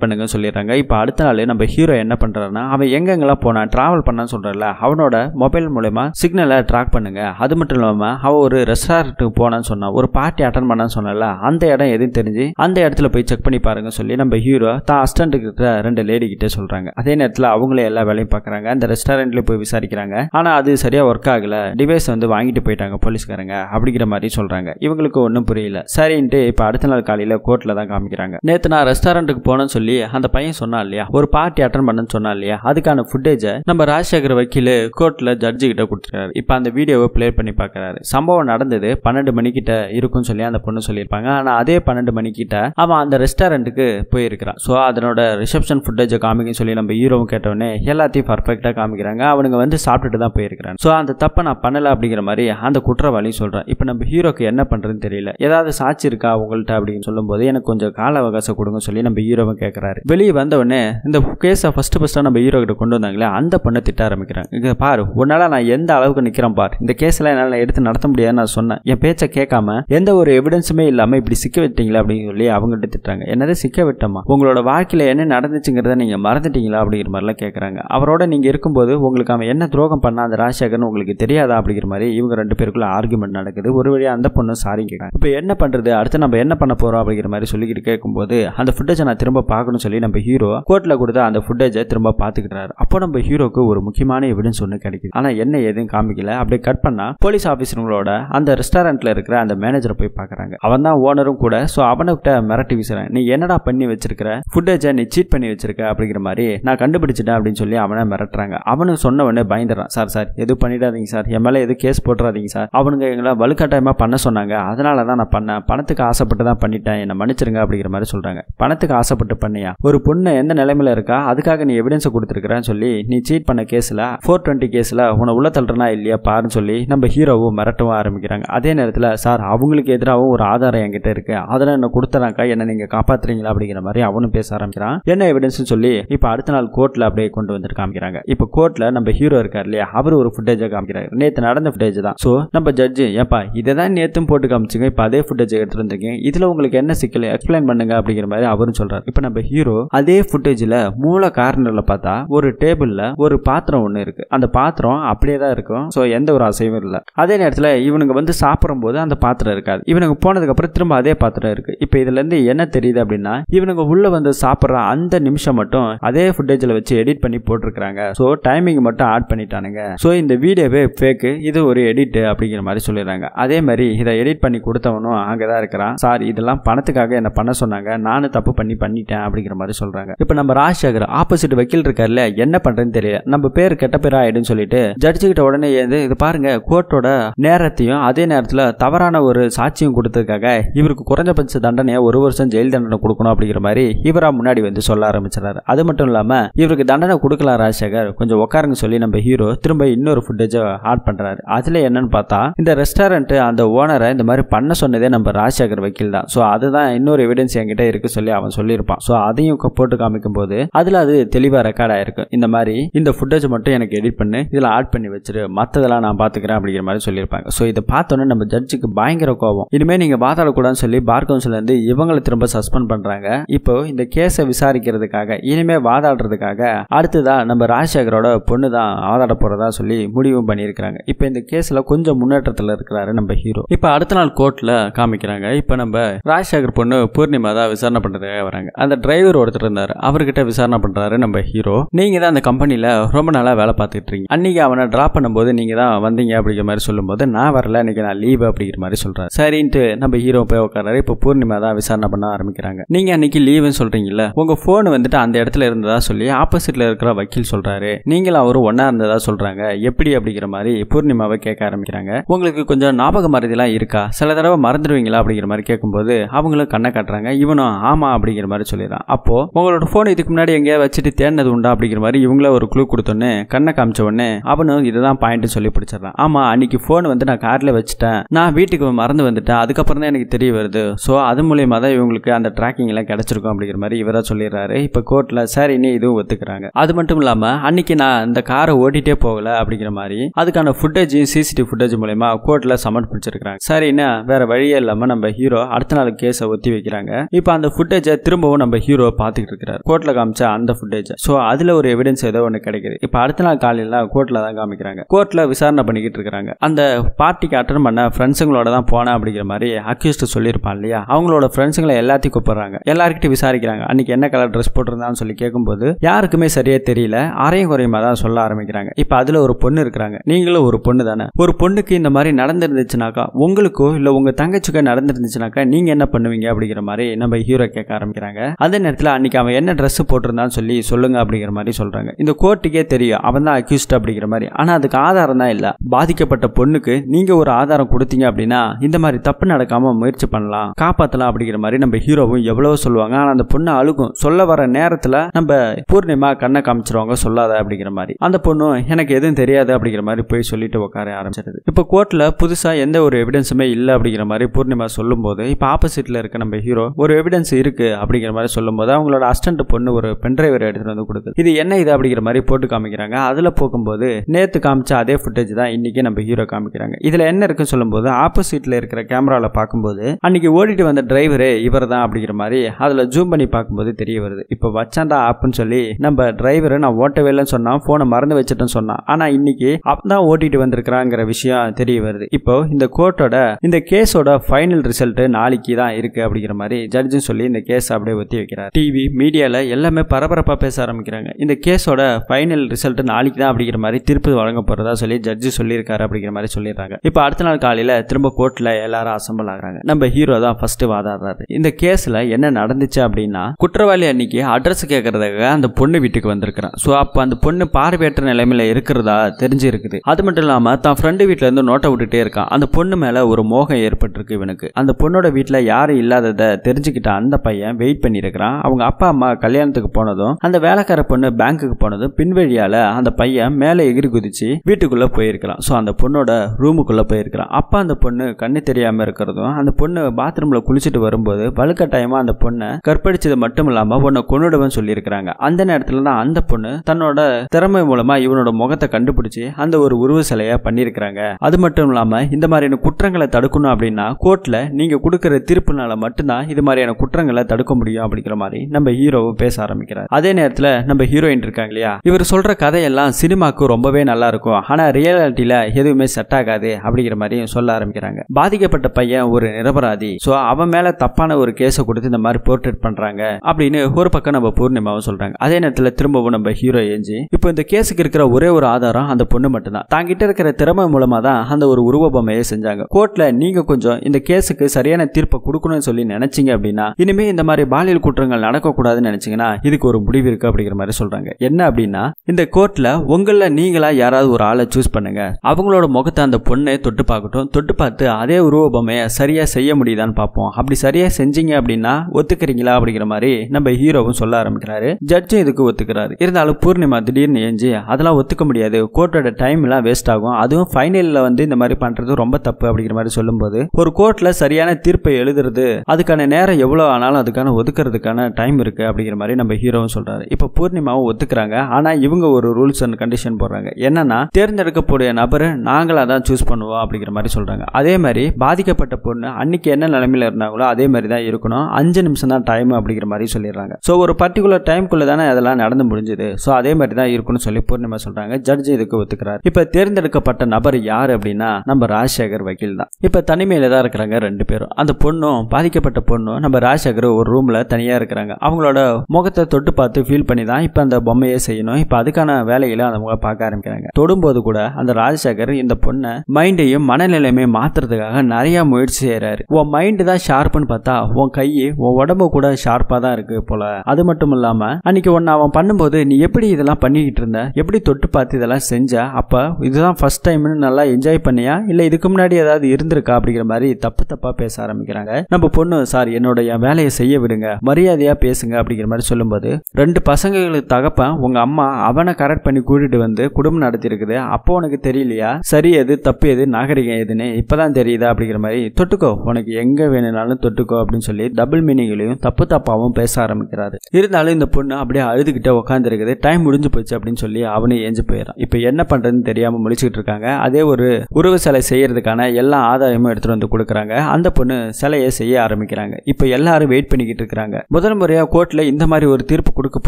பண்ணுங்கன்னு சொல்லிடுறாங்க இப்போ அடுத்த நாள் நம்ம ஹீரோ என்ன பண்ணுறாருனா அவன் எங்கெங்கெல்லாம் போனான் ட்ராவல் பண்ணான்னு சொல்கிறல அவனோட மொபைல் மூலயமா சிக்னலை ட்ராக் பண்ணுங்க அது மட்டும் இல்லாமல் அவன் ஒரு ரெஸ்டாரண்ட்டுக்கு போனான்னு சொன்னான் ஒரு பார்ட்டி அட்டன் பண்ணான்னு சொன்னல அந்த இடம் எதுவும் தெரிஞ்சு அந்த இடத்துல போய் செக் பண்ணி பாருங்க சொல்லி நம்ம ஹீரோ தான் அஸ்டண்ட்டுக்கு இருக்கிற ரெண்டு லேடி கிட்டே சொல்கிறாங்க அதே நேரத்தில் அவங்களே எல்லா வேலையும் பார்க்குறாங்க அந்த ரெஸ்டாரண்ட்லேயே போய் விசாரிக்கிறாங்க ஆனால் அது சரியாக ஒர்க் ஆகலை டிவைஸ் வந்து வாங்கிட்டு போயிட்டாங்க போலீஸ்காரங்க அப்படிங்கிற மாதிரி சொல்கிறாங்க இவங்களுக்கு ஒன்றும் புரியல சரி கம்ப்ளைண்ட்டு இப்போ அடுத்த நாள் காலையில் கோர்ட்டில் தான் காமிக்கிறாங்க நேற்று நான் ரெஸ்டாரண்ட்டுக்கு போனேன்னு சொல்லி அந்த பையன் சொன்னா இல்லையா ஒரு பார்ட்டி அட்டன் பண்ணுன்னு சொன்னா இல்லையா அதுக்கான ஃபுட்டேஜை நம்ம ராஜசேகர் வக்கீல் கோர்ட்டில் ஜட்ஜு கிட்ட கொடுத்துருக்காரு இப்போ அந்த வீடியோவை பிளே பண்ணி பார்க்குறாரு சம்பவம் நடந்தது பன்னெண்டு மணிக்கிட்ட இருக்கும்னு சொல்லி அந்த பொண்ணு சொல்லியிருப்பாங்க ஆனால் அதே பன்னெண்டு மணிக்கிட்ட அவன் அந்த ரெஸ்டாரண்ட்டுக்கு போயிருக்கிறான் ஸோ அதனோட ரிசப்ஷன் ஃபுட்டேஜை காமிக்கன்னு சொல்லி நம்ம ஹீரோவும் கேட்டவொடனே எல்லாத்தையும் பர்ஃபெக்டாக காமிக்கிறாங்க அவனுங்க வந்து சாப்பிட்டுட்டு தான் போயிருக்கிறான் ஸோ அந்த தப்பை நான் பண்ணலை அப்படிங்கிற மாதிரி அந்த குற்றவாளியும் சொல்கிறேன் இப்போ நம்ம ஹீரோக்கு என்ன பண்ணுறதுன்னு தெரியல ஏதாவது சாட்சி இருக்கா உங்கள்கிட்ட அப்படின்னு சொல்லும்போது எனக்கு கொஞ்சம் கால அவகாசம் கொடுங்க சொல்லி நம்ம ஹீரோவை கேட்குறாரு வெளியே உடனே இந்த கேஸை ஃபஸ்ட்டு ஃபஸ்ட்டாக நம்ம ஹீரோ கிட்ட கொண்டு வந்தாங்களே அந்த பொண்ணை திட்ட ஆரம்பிக்கிறாங்க இங்கே பாரு உன்னால் நான் எந்த அளவுக்கு நிற்கிறேன் பார் இந்த கேஸில் என்னால் எடுத்து நடத்த முடியாதுன்னு நான் சொன்னேன் என் பேச்சை கேட்காம எந்த ஒரு எவிடன்ஸுமே இல்லாமல் இப்படி சிக்க விட்டீங்களா அப்படின்னு சொல்லி அவங்ககிட்ட திட்டுறாங்க என்னதை சிக்க விட்டோமா உங்களோட வாழ்க்கையில் என்ன நடந்துச்சுங்கிறத நீங்கள் மறந்துட்டீங்களா அப்படிங்கிற மாதிரிலாம் கேட்குறாங்க அவரோட நீங்கள் இருக்கும்போது உங்களுக்கு அவன் என்ன துரோகம் பண்ணா அந்த ராஜசேகர்னு உங்களுக்கு தெரியாதா அப்படிங்கிற மாதிரி இவங்க ரெண்டு பேருக்குள்ள ஆர்குமெண்ட் நடக்குது ஒரு வழியாக அந்த பொண்ணு சாரி இப்போ என்ன பண்ணுறது அடுத்து நம்ம என்ன பண்ண போகிறோம் அப்படிங்கிற மாதிரி சொல்லிக்கிட்டு கேட்கும்போது அந்த ஃபுட்டேஜை நான் திரும்ப பார்க்கணும்னு சொல்லி நம்ம ஹீரோ கோர்ட்டில் கொடுத்த அந்த ஃபுட்டேஜை திரும்ப பார்த்துக்கிட்டாரு அப்போ நம்ம ஹீரோக்கு ஒரு முக்கியமான எவிடன்ஸ் ஒன்று கிடைக்குது ஆனால் என்ன எதுவும் காமிக்கல அப்படி கட் பண்ணால் போலீஸ் ஆஃபீஸர்களோட அந்த ரெஸ்டாரண்ட்ல இருக்கிற அந்த மேனேஜரை போய் பார்க்குறாங்க அவன் தான் ஓனரும் கூட ஸோ அவனுக்கிட்ட மிரட்டி வீசுறேன் நீ என்னடா பண்ணி வச்சிருக்கிற ஃபுட்டேஜை நீ சீட் பண்ணி வச்சிருக்க அப்படிங்கிற மாதிரி நான் கண்டுபிடிச்சிட்டேன் அப்படின்னு சொல்லி அவனை மிரட்டுறாங்க அவனும் சொன்ன பயந்துடுறான் சார் சார் எதுவும் பண்ணிடாதீங்க சார் என் மேலே எதுவும் கேஸ் போட்டுறாதீங்க சார் அவனுங்க எங்களை வலுக்கட்டாயமாக பண்ண சொன்னாங்க அதனால தான் நான் பண்ணேன் பணத்தை பணத்துக்கு ஆசைப்பட்டு தான் பண்ணிட்டேன் என்ன மன்னிச்சிருங்க அப்படிங்கிற மாதிரி சொல்கிறாங்க பணத்துக்கு ஆசைப்பட்டு பண்ணியா ஒரு பொண்ணு எந்த நிலைமையில் இருக்கா அதுக்காக நீ எவிடன்ஸை கொடுத்துருக்குறான்னு சொல்லி நீ சீட் பண்ண கேஸில் ஃபோர் டுவெண்ட்டி கேஸில் உன உள்ள தள்ளுறனா இல்லையா பாருன்னு சொல்லி நம்ம ஹீரோவும் மிரட்டவும் ஆரம்பிக்கிறாங்க அதே நேரத்தில் சார் அவங்களுக்கு எதிராகவும் ஒரு ஆதாரம் என்கிட்ட இருக்கு அதெல்லாம் என்ன கொடுத்துறாக்கா என்ன நீங்க காப்பாத்துறீங்களா அப்படிங்கிற மாதிரி அவனும் பேச ஆரம்பிக்கிறான் என்ன எவிடன்ஸ்னு சொல்லி இப்போ அடுத்த நாள் கோர்ட்டில் அப்படியே கொண்டு வந்துட்டு காமிக்கிறாங்க இப்போ கோர்ட்டில் நம்ம ஹீரோ இருக்கார் இல்லையா அவர் ஒரு ஃபுட்டேஜை காமிக்கிறார் நேற்று நடந்த ஃபுட்டேஜ் தான் ஸோ நம்ம ஜட்ஜு ஏப்பா இதை தான் நேற்றும் போட்டு காமிச்சுங்க இப்போ அதே ஃபுட்டேஜ் எடுத்து இருந்திருக்கீங்க இதுல உங்களுக்கு என்ன சிக்கல் எக்ஸ்பிளைன் பண்ணுங்க அப்படிங்கிற மாதிரி அவரும் சொல்றாரு இப்போ நம்ம ஹீரோ அதே ஃபுட்டேஜ்ல மூல கார்னர்ல பார்த்தா ஒரு டேபிள்ல ஒரு பாத்திரம் ஒன்னு இருக்கு அந்த பாத்திரம் அப்படியே தான் இருக்கும் ஸோ எந்த ஒரு அசைவும் இல்லை அதே நேரத்துல இவனுக்கு வந்து சாப்பிடும் போது அந்த பாத்திரம் இருக்காது இவனுக்கு போனதுக்கப்புறம் திரும்ப அதே பாத்திரம் இப்ப இப்போ இருந்து என்ன தெரியுது அப்படின்னா இவனுக்கு உள்ளே வந்து சாப்பிட்ற அந்த நிமிஷம் மட்டும் அதே ஃபுட்டேஜ்ல வச்சு எடிட் பண்ணி போட்டிருக்கிறாங்க ஸோ டைமிங் மட்டும் ஆட் பண்ணிட்டானுங்க சோ இந்த வீடியோவே ஃபேக்கு இது ஒரு எடிட்டு அப்படிங்கிற மாதிரி சொல்லிடுறாங்க அதே மாதிரி இதை எடிட் பண்ணி கொடுத்தவனும் அங்கதான் இருக்கு கேட்கறான் சார் இதெல்லாம் பணத்துக்காக என்ன பண்ண சொன்னாங்க நானும் தப்பு பண்ணி பண்ணிட்டேன் அப்படிங்கிற மாதிரி சொல்றாங்க இப்ப நம்ம ராஜசேகர் ஆப்போசிட் வக்கீல் இருக்காருல்ல என்ன பண்றேன்னு தெரியல நம்ம பேர் கெட்ட பேர் ஆயிடும் சொல்லிட்டு ஜட்ஜுகிட்ட உடனே இது பாருங்க கோர்ட்டோட நேரத்தையும் அதே நேரத்துல தவறான ஒரு சாட்சியும் கொடுத்ததுக்காக இவருக்கு குறைஞ்சபட்ச தண்டனையை ஒரு வருஷம் ஜெயில் தண்டனை கொடுக்கணும் அப்படிங்கிற மாதிரி இவரா முன்னாடி வந்து சொல்ல ஆரம்பிச்சிடறாரு அது மட்டும் இல்லாம இவருக்கு தண்டனை கொடுக்கலாம் ராஜசேகர் கொஞ்சம் உட்காருங்க சொல்லி நம்ம ஹீரோ திரும்ப இன்னொரு ஃபுட்டேஜ் ஆட் பண்றாரு அதுல என்னன்னு பார்த்தா இந்த ரெஸ்டாரண்ட் அந்த ஓனரை இந்த மாதிரி பண்ண சொன்னதே நம்ம ராஜ ராஜசேகர் வக்கீல் தான் ஸோ அதுதான் இன்னொரு எவிடன்ஸ் என்கிட்ட இருக்கு சொல்லி அவன் சொல்லியிருப்பான் ஸோ அதையும் போட்டு காமிக்கும் போது அதில் அது தெளிவாக ரெக்கார்ட் ஆயிருக்கு இந்த மாதிரி இந்த ஃபுட்டேஜ் மட்டும் எனக்கு எடிட் பண்ணு இதில் ஆட் பண்ணி வச்சிரு மற்றதெல்லாம் நான் பார்த்துக்கிறேன் அப்படிங்கிற மாதிரி சொல்லியிருப்பாங்க ஸோ இதை பார்த்தோன்னே நம்ம ஜட்ஜுக்கு பயங்கர கோபம் இனிமேல் நீங்கள் வாதாடக்கூடாதுன்னு சொல்லி பார் கவுன்சிலேருந்து இவங்களை திரும்ப சஸ்பெண்ட் பண்ணுறாங்க இப்போ இந்த கேஸை விசாரிக்கிறதுக்காக இனிமேல் வாதாடுறதுக்காக அடுத்ததாக நம்ம ராஜசேகரோட பொண்ணு தான் வாதாட போகிறதா சொல்லி முடிவும் பண்ணியிருக்கிறாங்க இப்போ இந்த கேஸில் கொஞ்சம் முன்னேற்றத்தில் இருக்கிறாரு நம்ம ஹீரோ இப்போ அடுத்த நாள் கோர்ட்டில் காமிக்கிறாங்க பண்ணுறாங்க இப்போ நம்ம ராஜசேகர் பொண்ணு பூர்ணிமா தான் விசாரணை பண்ணுறதுக்காக வராங்க அந்த டிரைவர் ஒருத்தர் இருந்தார் அவர்கிட்ட விசாரணை பண்ணுறாரு நம்ம ஹீரோ நீங்கள் தான் அந்த கம்பெனியில் ரொம்ப நாளாக வேலை பார்த்துட்டு இருக்கீங்க அன்றைக்கி அவனை ட்ராப் பண்ணும்போது நீங்கள் தான் வந்தீங்க அப்படிங்கிற மாதிரி சொல்லும்போது நான் வரல அன்றைக்கி நான் லீவ் அப்படிங்கிற மாதிரி சொல்கிறேன் சரின்ட்டு நம்ம ஹீரோ போய் உட்காராரு இப்போ பூர்ணிமா தான் விசாரணை பண்ண ஆரம்பிக்கிறாங்க நீங்கள் அன்றைக்கி லீவுன்னு சொல்கிறீங்களா உங்கள் ஃபோன் வந்துட்டு அந்த இடத்துல இருந்ததா சொல்லி ஆப்போசிட்டில் இருக்கிற வக்கீல் சொல்கிறாரு நீங்களும் அவரும் ஒன்றா இருந்ததா சொல்கிறாங்க எப்படி அப்படிங்கிற மாதிரி பூர்ணிமாவை கேட்க ஆரம்பிக்கிறாங்க உங்களுக்கு கொஞ்சம் ஞாபக மறதிலாம் இருக்கா சில தடவை மறந்துடுவீங்களா அப்படிங்கிற மாதிரி கேட்கும்போது அவங்களும் கண்ணை காட்டுறாங்க இவனும் ஆமா அப்படிங்கிற மாதிரி சொல்லிடுறான் அப்போ உங்களோட ஃபோன் இதுக்கு முன்னாடி எங்கேயா வச்சுட்டு தேடினது உண்டா அப்படிங்கிற மாதிரி இவங்கள ஒரு குழு கொடுத்தோன்னு கண்ணை காமிச்ச உடனே அவனும் இதுதான் பாயிண்ட் சொல்லி பிடிச்சிடறான் ஆமா அன்னைக்கு ஃபோன் வந்து நான் கார்ல வச்சுட்டேன் நான் வீட்டுக்கு மறந்து வந்துட்டேன் அதுக்கப்புறம் தான் எனக்கு தெரிய வருது ஸோ அது மூலியமா தான் இவங்களுக்கு அந்த ட்ராக்கிங் எல்லாம் கிடச்சிருக்கும் அப்படிங்கிற மாதிரி இவராக சொல்லிடுறாரு இப்போ கோர்ட்ல சார் இனி இதுவும் ஒத்துக்கிறாங்க அது மட்டும் இல்லாமல் அன்னைக்கு நான் இந்த காரை ஓட்டிட்டே போகல அப்படிங்கிற மாதிரி அதுக்கான ஃபுட்டேஜ் சிசிடிவி ஃபுட்டேஜ் மூலயமா கோர்ட்டில் சமர்ப்பிச்சிருக்காங்க சரி என்ன வேற வழியே இல்லாம நம்ம நம்ம ஹீரோ அடுத்த நாள் கேஸை ஒத்தி வைக்கிறாங்க இப்போ அந்த ஃபுட்டேஜ திரும்பவும் நம்ம ஹீரோ பாத்துட்டு இருக்காரு கோர்ட்ல காமிச்ச அந்த ஃபுட்டேஜ் சோ அதுல ஒரு எவிடன்ஸ் ஏதோ ஒண்ணு கிடைக்குது இப்போ அடுத்த நாள் காலையில கோர்ட்ல தான் காமிக்கிறாங்க கோர்ட்ல விசாரணை பண்ணிக்கிட்டு இருக்காங்க அந்த பார்ட்டிக்கு அட்டன் பண்ண ஃப்ரெண்ட்ஸுங்களோட தான் போன அப்படிங்கிற மாதிரி அக்யூஸ்ட் சொல்லியிருப்பான் இல்லையா அவங்களோட ஃப்ரெண்ட்ஸுங்களை எல்லாத்தையும் கூப்பிடுறாங்க எல்லாருக்கிட்டையும் விசாரிக்கிறாங்க அன்னைக்கு என்ன கலர் ட்ரெஸ் போட்டிருந்தான்னு சொல்லி கேட்கும்போது யாருக்குமே சரியா தெரியல அரையும் குறையுமா தான் சொல்ல ஆரம்பிக்கிறாங்க இப்போ அதுல ஒரு பொண்ணு இருக்கிறாங்க நீங்களும் ஒரு பொண்ணு தானே ஒரு பொண்ணுக்கு இந்த மாதிரி நடந்திருந்துச்சுனாக்கா உங்களுக்கோ இல்ல உங்க தங்கச்சிக்கோ நடந்த நடந்துருந்துச்சுனாக்கா நீங்க என்ன பண்ணுவீங்க அப்படிங்கிற மாதிரி நம்ம ஹீரோ கேட்க ஆரம்பிக்கிறாங்க அதே நேரத்தில் அன்னைக்கு அவன் என்ன ட்ரெஸ் போட்டிருந்தான்னு சொல்லி சொல்லுங்க அப்படிங்கிற மாதிரி சொல்றாங்க இந்த கோர்ட்டுக்கே தெரியும் அவன் தான் அக்யூஸ்ட் அப்படிங்கிற மாதிரி ஆனா அதுக்கு ஆதாரம் தான் இல்லை பாதிக்கப்பட்ட பொண்ணுக்கு நீங்க ஒரு ஆதாரம் கொடுத்தீங்க அப்படின்னா இந்த மாதிரி தப்பு நடக்காம முயற்சி பண்ணலாம் காப்பாத்தலாம் அப்படிங்கிற மாதிரி நம்ம ஹீரோவும் எவ்வளவோ சொல்லுவாங்க ஆனா அந்த பொண்ணு அழுகும் சொல்ல வர நேரத்துல நம்ம பூர்ணிமா கண்ணை காமிச்சிருவாங்க சொல்லாத அப்படிங்கிற மாதிரி அந்த பொண்ணு எனக்கு எதுவும் தெரியாது அப்படிங்கிற மாதிரி போய் சொல்லிட்டு உட்கார ஆரம்பிச்சிருது இப்போ கோர்ட்ல புதுசா எந்த ஒரு எவிடன்ஸுமே இல்லை அப்படிங்கிற மாதிரி பூர்ணிமா சொல்லும்போது இப்போ ஆப்போசிட்டில் இருக்க நம்ம ஹீரோ ஒரு எவிடன்ஸ் இருக்குது அப்படிங்கிற மாதிரி சொல்லும்போது அவங்களோட அஸ்டண்ட் பொண்ணு ஒரு பென்ட்ரைவர் எடுத்துகிட்டு வந்து கொடுக்குது இது என்ன இது அப்படிங்கிற மாதிரி போட்டு காமிக்கிறாங்க அதில் போகும்போது நேற்று காமிச்ச அதே ஃபுட்டேஜ் தான் இன்றைக்கி நம்ம ஹீரோ காமிக்கிறாங்க இதில் என்ன இருக்குன்னு சொல்லும்போது ஆப்போசிட்டில் இருக்கிற கேமராவில் பார்க்கும்போது அன்னைக்கு ஓடிட்டு வந்த டிரைவரே இவர் தான் அப்படிங்கிற மாதிரி அதில் ஜூம் பண்ணி பார்க்கும்போது தெரிய வருது இப்போ வச்சாண்டா ஆப்புன்னு சொல்லி நம்ம டிரைவர் நான் ஓட்டவே இல்லைன்னு சொன்னால் ஃபோனை மறந்து வச்சிட்டேன்னு சொன்னான் ஆனால் இன்னைக்கு அப் தான் ஓட்டிட்டு வந்திருக்கிறாங்கிற விஷயம் தெரிய வருது இப்போ இந்த கோர்ட்டோட இந்த கேஸோட ஃபைனல் ரிசல்ட்டு நாளைக்கு தான் இருக்குது அப்படிங்கிற மாதிரி ஜட்ஜும் சொல்லி இந்த கேஸ் அப்படியே ஒத்தி வைக்கிறார் டிவி மீடியாவில் எல்லாமே பரபரப்பாக பேச ஆரம்பிக்கிறாங்க இந்த கேஸோட ஃபைனல் ரிசல்ட்டு நாளைக்கு தான் அப்படிங்கிற மாதிரி தீர்ப்பு வழங்க போகிறதா சொல்லி ஜட்ஜு சொல்லியிருக்காரு அப்படிங்கிற மாதிரி சொல்லிடுறாங்க இப்போ அடுத்த நாள் காலையில் திரும்ப கோர்ட்டில் எல்லாரும் அசம்பிள் ஆகிறாங்க நம்ம ஹீரோ தான் ஃபஸ்ட்டு வாதாடுறாரு இந்த கேஸில் என்ன நடந்துச்சு அப்படின்னா குற்றவாளி அன்னைக்கு அட்ரஸ் கேட்கறதுக்காக அந்த பொண்ணு வீட்டுக்கு வந்திருக்கிறான் ஸோ அப்போ அந்த பொண்ணு பார்வையற்ற நிலைமையில் இருக்கிறதா தெரிஞ்சிருக்குது அது மட்டும் இல்லாமல் தான் ஃப்ரெண்டு வீட்டிலேருந்து நோட்டை விட்டுட்டே இருக்கான் அந்த பொண்ணு மேலே ஒரு மோகம் ஏற்பட்டிருக்கு இவனுக்கு அந்த பொண்ணோட வீட்டில் யாரும் இல்லாததை தெரிஞ்சுக்கிட்ட அந்த பையன் வெயிட் பண்ணியிருக்கிறான் அவங்க அப்பா அம்மா கல்யாணத்துக்கு போனதும் அந்த வேலைக்கார பொண்ணு பேங்க்குக்கு போனதும் பின்வழியால் அந்த பையன் மேலே எகிரி குதிச்சு வீட்டுக்குள்ளே போயிருக்கிறான் ஸோ அந்த பொண்ணோட ரூமுக்குள்ளே போயிருக்கிறான் அப்பா அந்த பொண்ணு கண்ணு தெரியாமல் இருக்கிறதும் அந்த பொண்ணு பாத்ரூமில் குளிச்சுட்டு வரும்போது வலுக்கட்டாயமாக அந்த பொண்ணை கற்பழிச்சது மட்டும் இல்லாமல் உன்னை கொண்டுடுவேன் சொல்லியிருக்கிறாங்க அந்த நேரத்தில் தான் அந்த பொண்ணு தன்னோட திறமை மூலமாக இவனோட முகத்தை கண்டுபிடிச்சி அந்த ஒரு உருவ சிலையை பண்ணியிருக்கிறாங்க அது மட்டும் இல்லாமல் இந்த மாதிரியான குற்றங்களை தடுக்கணும் அப்படின்னா கோர்ட்டில் நீங்கள் கொடுக்குற தீர்ப்புனால மட்டும்தான் இது மாதிரியான குற்றங்களை தடுக்க முடியும் அப்படிங்கிற மாதிரி நம்ம ஹீரோவை பேச ஆரம்பிக்கிறார் அதே நேரத்தில் நம்ம ஹீரோயின் இருக்காங்க இல்லையா இவர் சொல்கிற கதையெல்லாம் சினிமாவுக்கு ரொம்பவே நல்லா இருக்கும் ஆனால் ரியாலிட்டியில் எதுவுமே செட் ஆகாது அப்படிங்கிற மாதிரி சொல்ல ஆரம்பிக்கிறாங்க பாதிக்கப்பட்ட பையன் ஒரு நிரபராதி ஸோ அவன் மேலே தப்பான ஒரு கேஸை கொடுத்து இந்த மாதிரி போர்ட்ரேட் பண்ணுறாங்க அப்படின்னு ஒரு பக்கம் நம்ம பூர்ணிமாவும் சொல்கிறாங்க அதே நேரத்தில் திரும்பவும் நம்ம ஹீரோ ஏஞ்சி இப்போ இந்த கேஸுக்கு இருக்கிற ஒரே ஒரு ஆதாரம் அந்த பொண்ணு மட்டும்தான் தாங்கிட்ட இருக்கிற திறமை மூலமாக தான் அந்த ஒரு உருவ பொம்மையை செஞ்சாங்க கோர்ட்டில் நீங்கள் கொஞ்சம் இந்த கேஸ் கேஸுக்கு சரியான தீர்ப்பை கொடுக்கணும்னு சொல்லி நினைச்சிங்க அப்படின்னா இனிமே இந்த மாதிரி பாலியல் குற்றங்கள் நடக்கக்கூடாதுன்னு நினைச்சிங்கன்னா இதுக்கு ஒரு முடிவு இருக்கு அப்படிங்கிற மாதிரி சொல்றாங்க என்ன அப்படின்னா இந்த கோர்ட்ல உங்கள நீங்களா யாராவது ஒரு ஆளை சூஸ் பண்ணுங்க அவங்களோட முகத்தை அந்த பொண்ணை தொட்டு பார்க்கட்டும் தொட்டு பார்த்து அதே உருவபமையை சரியா செய்ய முடியுதான்னு பார்ப்போம் அப்படி சரியா செஞ்சீங்க அப்படின்னா ஒத்துக்கிறீங்களா அப்படிங்கிற மாதிரி நம்ம ஹீரோவும் சொல்ல ஆரம்பிக்கிறாரு ஜட்ஜும் இதுக்கு ஒத்துக்கிறாரு இருந்தாலும் பூர்ணிமா திடீர்னு ஏஞ்சி அதெல்லாம் ஒத்துக்க முடியாது கோர்ட்டோட டைம் எல்லாம் வேஸ்ட் ஆகும் அதுவும் ஃபைனல்ல வந்து இந்த மாதிரி பண்றது ரொம்ப தப்பு அப்படிங்கிற மாதிரி சொல்லும்போது ஒரு கோர்ட்ல சரியான தீர்ப்பை எழுதுறது அதுக்கான நேரம் எவ்வளோ ஆனாலும் அதுக்கான ஒதுக்கிறதுக்கான டைம் இருக்குது அப்படிங்கிற மாதிரி நம்ம ஹீரோவும் சொல்கிறாரு இப்போ பூர்ணிமாவும் ஒத்துக்கிறாங்க ஆனால் இவங்க ஒரு ரூல்ஸ் அண்ட் கண்டிஷன் போடுறாங்க என்னன்னா தேர்ந்தெடுக்கக்கூடிய நபர் நாங்களாக தான் சூஸ் பண்ணுவோம் அப்படிங்கிற மாதிரி சொல்கிறாங்க அதே மாதிரி பாதிக்கப்பட்ட பொண்ணு அன்னைக்கு என்ன நிலைமையில் இருந்தாங்களோ அதே மாதிரி தான் இருக்கணும் அஞ்சு நிமிஷம் தான் டைம் அப்படிங்கிற மாதிரி சொல்லிடுறாங்க ஸோ ஒரு பர்டிகுலர் டைம்குள்ளே தானே அதெல்லாம் நடந்து முடிஞ்சுது ஸோ அதே மாதிரி தான் இருக்கணும்னு சொல்லி பூர்ணிமா சொல்கிறாங்க ஜட்ஜ் இதுக்கு ஒத்துக்கிறார் இப்போ தேர்ந்தெடுக்கப்பட்ட நபர் யார் அப்படின்னா நம்ம ராஜசேகர் வக்கீல் தான் இப்போ தனிமையில் தான் இருக்கிறாங்க ரெண்டு பேரும் அந்த பொண்ணும் பாதிக்கப்பட்ட பொண்ணும் நம்ம ராஜசேகர் ஒரு ரூமில் தனியாக இருக்கிறாங்க அவங்களோட முகத்தை தொட்டு பார்த்து ஃபீல் பண்ணி தான் இப்போ அந்த பொம்மையை செய்யணும் இப்போ அதுக்கான வேலைகளை முகம் பார்க்க ஆரம்பிக்கிறாங்க தொடும்போது கூட அந்த ராஜசேகர் இந்த பொண்ணை மைண்டையும் மனநிலையுமே மாத்துறதுக்காக நிறையா முயற்சி செய்கிறாரு உன் மைண்டு தான் ஷார்ப்புன்னு பார்த்தா உன் கை உன் உடம்பு கூட ஷார்ப்பாக தான் இருக்கு போல அது மட்டும் இல்லாம அன்னைக்கு ஒன்னு அவன் பண்ணும்போது நீ எப்படி இதெல்லாம் பண்ணிக்கிட்டு இருந்த எப்படி தொட்டு பார்த்து இதெல்லாம் செஞ்சா அப்போ இதுதான் ஃபர்ஸ்ட் டைம்னு நல்லா என்ஜாய் பண்ணியா இல்லை இதுக்கு முன்னாடி ஏதாவது இருந்திருக்கா அப்படிங்கிற மாதிரி தப்பு தப்பு தப்பா பேச ஆரம்பிக்கிறாங்க நம்ம பொண்ணு சார் என்னுடைய வேலையை செய்ய விடுங்க மரியாதையா பேசுங்க அப்படிங்கிற மாதிரி சொல்லும்போது ரெண்டு பசங்களுக்கு தகப்பன் உங்க அம்மா அவனை கரெக்ட் பண்ணி கூட்டிட்டு வந்து குடும்பம் நடத்திருக்குது அப்போ உனக்கு தெரியலையா சரி எது தப்பு எது நாகரிகம் எதுன்னு இப்பதான் தெரியுதா அப்படிங்கிற மாதிரி தொட்டுக்கோ உனக்கு எங்க வேணும்னாலும் தொட்டுக்கோ அப்படின்னு சொல்லி டபுள் மீனிங்லையும் தப்பு தப்பாவும் பேச ஆரம்பிக்கிறாரு இருந்தாலும் இந்த பொண்ணு அப்படியே அழுதுகிட்டே உட்காந்துருக்குது டைம் முடிஞ்சு போச்சு அப்படின்னு சொல்லி அவனே ஏஞ்சு போயிடறான் இப்போ என்ன பண்றதுன்னு தெரியாம முடிச்சுக்கிட்டு இருக்காங்க அதே ஒரு உருவ சிலை செய்யறதுக்கான எல்லா ஆதாயமும் எடுத்துட்டு வந்து கொடுக்குறாங்க அந்த பொண்ணு சிலையை செய்ய ஆரம்பிக்கிறாங்க இப்போ எல்லாரும் வெயிட் பண்ணிக்கிட்டு இருக்கிறாங்க முதல் முறையாக கோர்ட்டில் இந்த மாதிரி ஒரு தீர்ப்பு கொடுக்க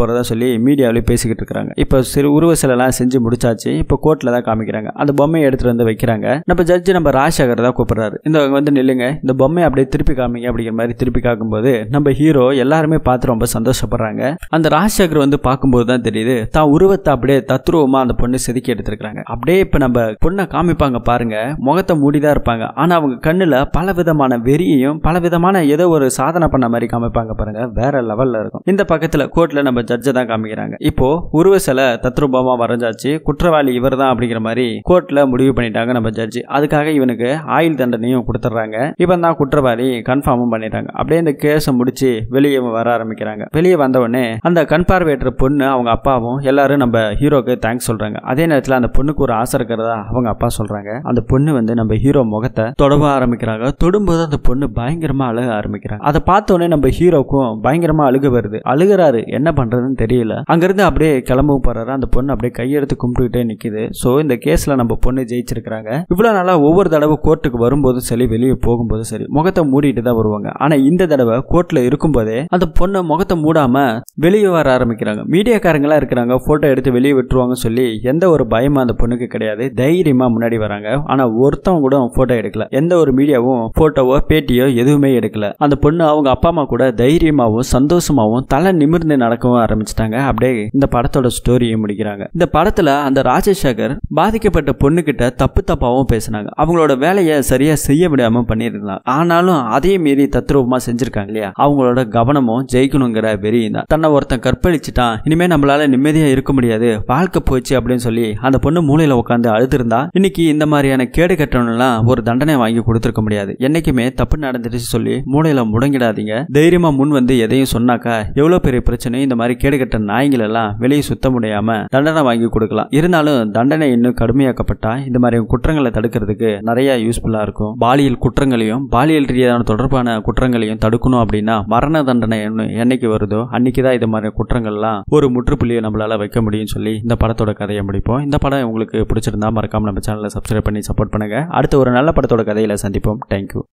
போகிறதா சொல்லி மீடியாவிலே பேசிக்கிட்டு இருக்கிறாங்க இப்போ சிறு உருவ சிலைலாம் செஞ்சு முடிச்சாச்சு இப்போ கோர்ட்டில் தான் காமிக்கிறாங்க அந்த பொம்மையை எடுத்துகிட்டு வந்து வைக்கிறாங்க நம்ம ஜட்ஜ் நம்ம ராஜசேகர் தான் கூப்பிட்றாரு இந்த வந்து நில்லுங்க இந்த பொம்மையை அப்படியே திருப்பி காமிங்க அப்படிங்கிற மாதிரி திருப்பி காக்கும்போது நம்ம ஹீரோ எல்லாருமே பார்த்து ரொம்ப சந்தோஷப்படுறாங்க அந்த ராஜசேகர் வந்து பார்க்கும்போது தான் தெரியுது தான் உருவத்தை அப்படியே தத்ரூபமாக அந்த பொண்ணு செதுக்கி எடுத்துருக்காங்க அப்படியே இப்போ நம்ம பொண்ணை காமிப்பாங்க பாருங்க முகத்தை மூடிதான் இருப்பாங்க ஆனால் அவங்க கண்ணில் பல வித விதமான வெறியையும் பல விதமான ஏதோ ஒரு சாதனை பண்ண மாதிரி காமிப்பாங்க பாருங்க வேற லெவல்ல இருக்கும் இந்த பக்கத்துல கோர்ட்ல நம்ம ஜட்ஜை தான் காமிக்கிறாங்க இப்போ உருவ சிலை தத்ரூபமா வரைஞ்சாச்சு குற்றவாளி இவர் தான் அப்படிங்கிற மாதிரி கோர்ட்ல முடிவு பண்ணிட்டாங்க நம்ம ஜட்ஜி அதுக்காக இவனுக்கு ஆயுள் தண்டனையும் கொடுத்துட்றாங்க இவன் தான் குற்றவாளி கன்ஃபார்மும் பண்ணிட்டாங்க அப்படியே இந்த கேஸை முடிச்சு வெளியே வர ஆரம்பிக்கிறாங்க வெளியே வந்த உடனே அந்த கண் பார்வையற்ற பொண்ணு அவங்க அப்பாவும் எல்லாரும் நம்ம ஹீரோக்கு தேங்க்ஸ் சொல்றாங்க அதே நேரத்தில் அந்த பொண்ணுக்கு ஒரு ஆசை இருக்கிறதா அவங்க அப்பா சொல்றாங்க அந்த பொண்ணு வந்து நம்ம ஹீரோ முகத்தை தொடவ ஆரம்பிக்கிறாங்க தொடும் வரும்போது அந்த பொண்ணு பயங்கரமாக அழுக ஆரம்பிக்கிறாங்க அதை பார்த்தோன்னே நம்ம ஹீரோக்கும் பயங்கரமாக அழுக வருது அழுகிறாரு என்ன பண்ணுறதுன்னு தெரியல அங்கேருந்து அப்படியே கிளம்பவும் போறாரு அந்த பொண்ணு அப்படியே கையெடுத்து கும்பிட்டுக்கிட்டே நிற்கிது ஸோ இந்த கேஸில் நம்ம பொண்ணு ஜெயிச்சிருக்கிறாங்க இவ்வளோ நாளாக ஒவ்வொரு தடவை கோர்ட்டுக்கு வரும்போதும் சரி வெளியே போகும்போதும் சரி முகத்தை மூடிட்டு தான் வருவாங்க ஆனால் இந்த தடவை கோர்ட்டில் போதே அந்த பொண்ணு முகத்தை மூடாமல் வெளியே வர ஆரம்பிக்கிறாங்க மீடியாக்காரங்களா இருக்கிறாங்க ஃபோட்டோ எடுத்து வெளியே விட்டுருவாங்க சொல்லி எந்த ஒரு பயமும் அந்த பொண்ணுக்கு கிடையாது தைரியமாக முன்னாடி வராங்க ஆனால் ஒருத்தவங்க கூட ஃபோட்டோ எடுக்கல எந்த ஒரு மீடியாவும் ஃபோட்டோ போட்டோவோ பேட்டியோ எதுவுமே எடுக்கல அந்த பொண்ணு அவங்க அப்பா அம்மா கூட தைரியமாகவும் சந்தோஷமாகவும் தலை நிமிர்ந்து நடக்கவும் ஆரம்பிச்சிட்டாங்க அப்படியே இந்த படத்தோட ஸ்டோரியை முடிக்கிறாங்க இந்த படத்துல அந்த ராஜசேகர் பாதிக்கப்பட்ட பொண்ணுகிட்ட தப்பு தப்பாகவும் பேசினாங்க அவங்களோட வேலையை சரியா செய்ய முடியாம பண்ணியிருந்தாங்க ஆனாலும் அதே மீறி தத்ரூபமா செஞ்சிருக்காங்க இல்லையா அவங்களோட கவனமும் ஜெயிக்கணுங்கிற வெறியும் தான் தன்னை ஒருத்தன் கற்பழிச்சுட்டான் இனிமே நம்மளால நிம்மதியா இருக்க முடியாது வாழ்க்கை போச்சு அப்படின்னு சொல்லி அந்த பொண்ணு மூலையில உட்காந்து அழுதுருந்தா இன்னைக்கு இந்த மாதிரியான கேடு கட்டணம்லாம் ஒரு தண்டனை வாங்கி கொடுத்துருக்க முடியாது என்னைக்கு என்னைக்குமே தப்பு நடந்துருச்சு சொல்லி மூளையில முடங்கிடாதீங்க தைரியமா முன் வந்து எதையும் சொன்னாக்கா எவ்வளவு பெரிய பிரச்சனையும் இந்த மாதிரி கேடுகட்ட நாய்கள் எல்லாம் வெளியே சுத்த முடியாம தண்டனை வாங்கி கொடுக்கலாம் இருந்தாலும் தண்டனை இன்னும் கடுமையாக்கப்பட்டா இந்த மாதிரி குற்றங்களை தடுக்கிறதுக்கு நிறைய யூஸ்ஃபுல்லா இருக்கும் பாலியல் குற்றங்களையும் பாலியல் ரீதியான தொடர்பான குற்றங்களையும் தடுக்கணும் அப்படின்னா மரண தண்டனை என்னைக்கு வருதோ அன்னைக்குதான் தான் இது மாதிரி குற்றங்கள்லாம் ஒரு முற்றுப்புள்ளியை நம்மளால வைக்க முடியும் சொல்லி இந்த படத்தோட கதையை முடிப்போம் இந்த படம் உங்களுக்கு பிடிச்சிருந்தா மறக்காம நம்ம சேனலை சப்ஸ்கிரைப் பண்ணி சப்போர்ட் பண்ணுங்க அடுத்த ஒரு நல்ல படத்தோட கதையில சந்திப்போம் தேங்க்யூ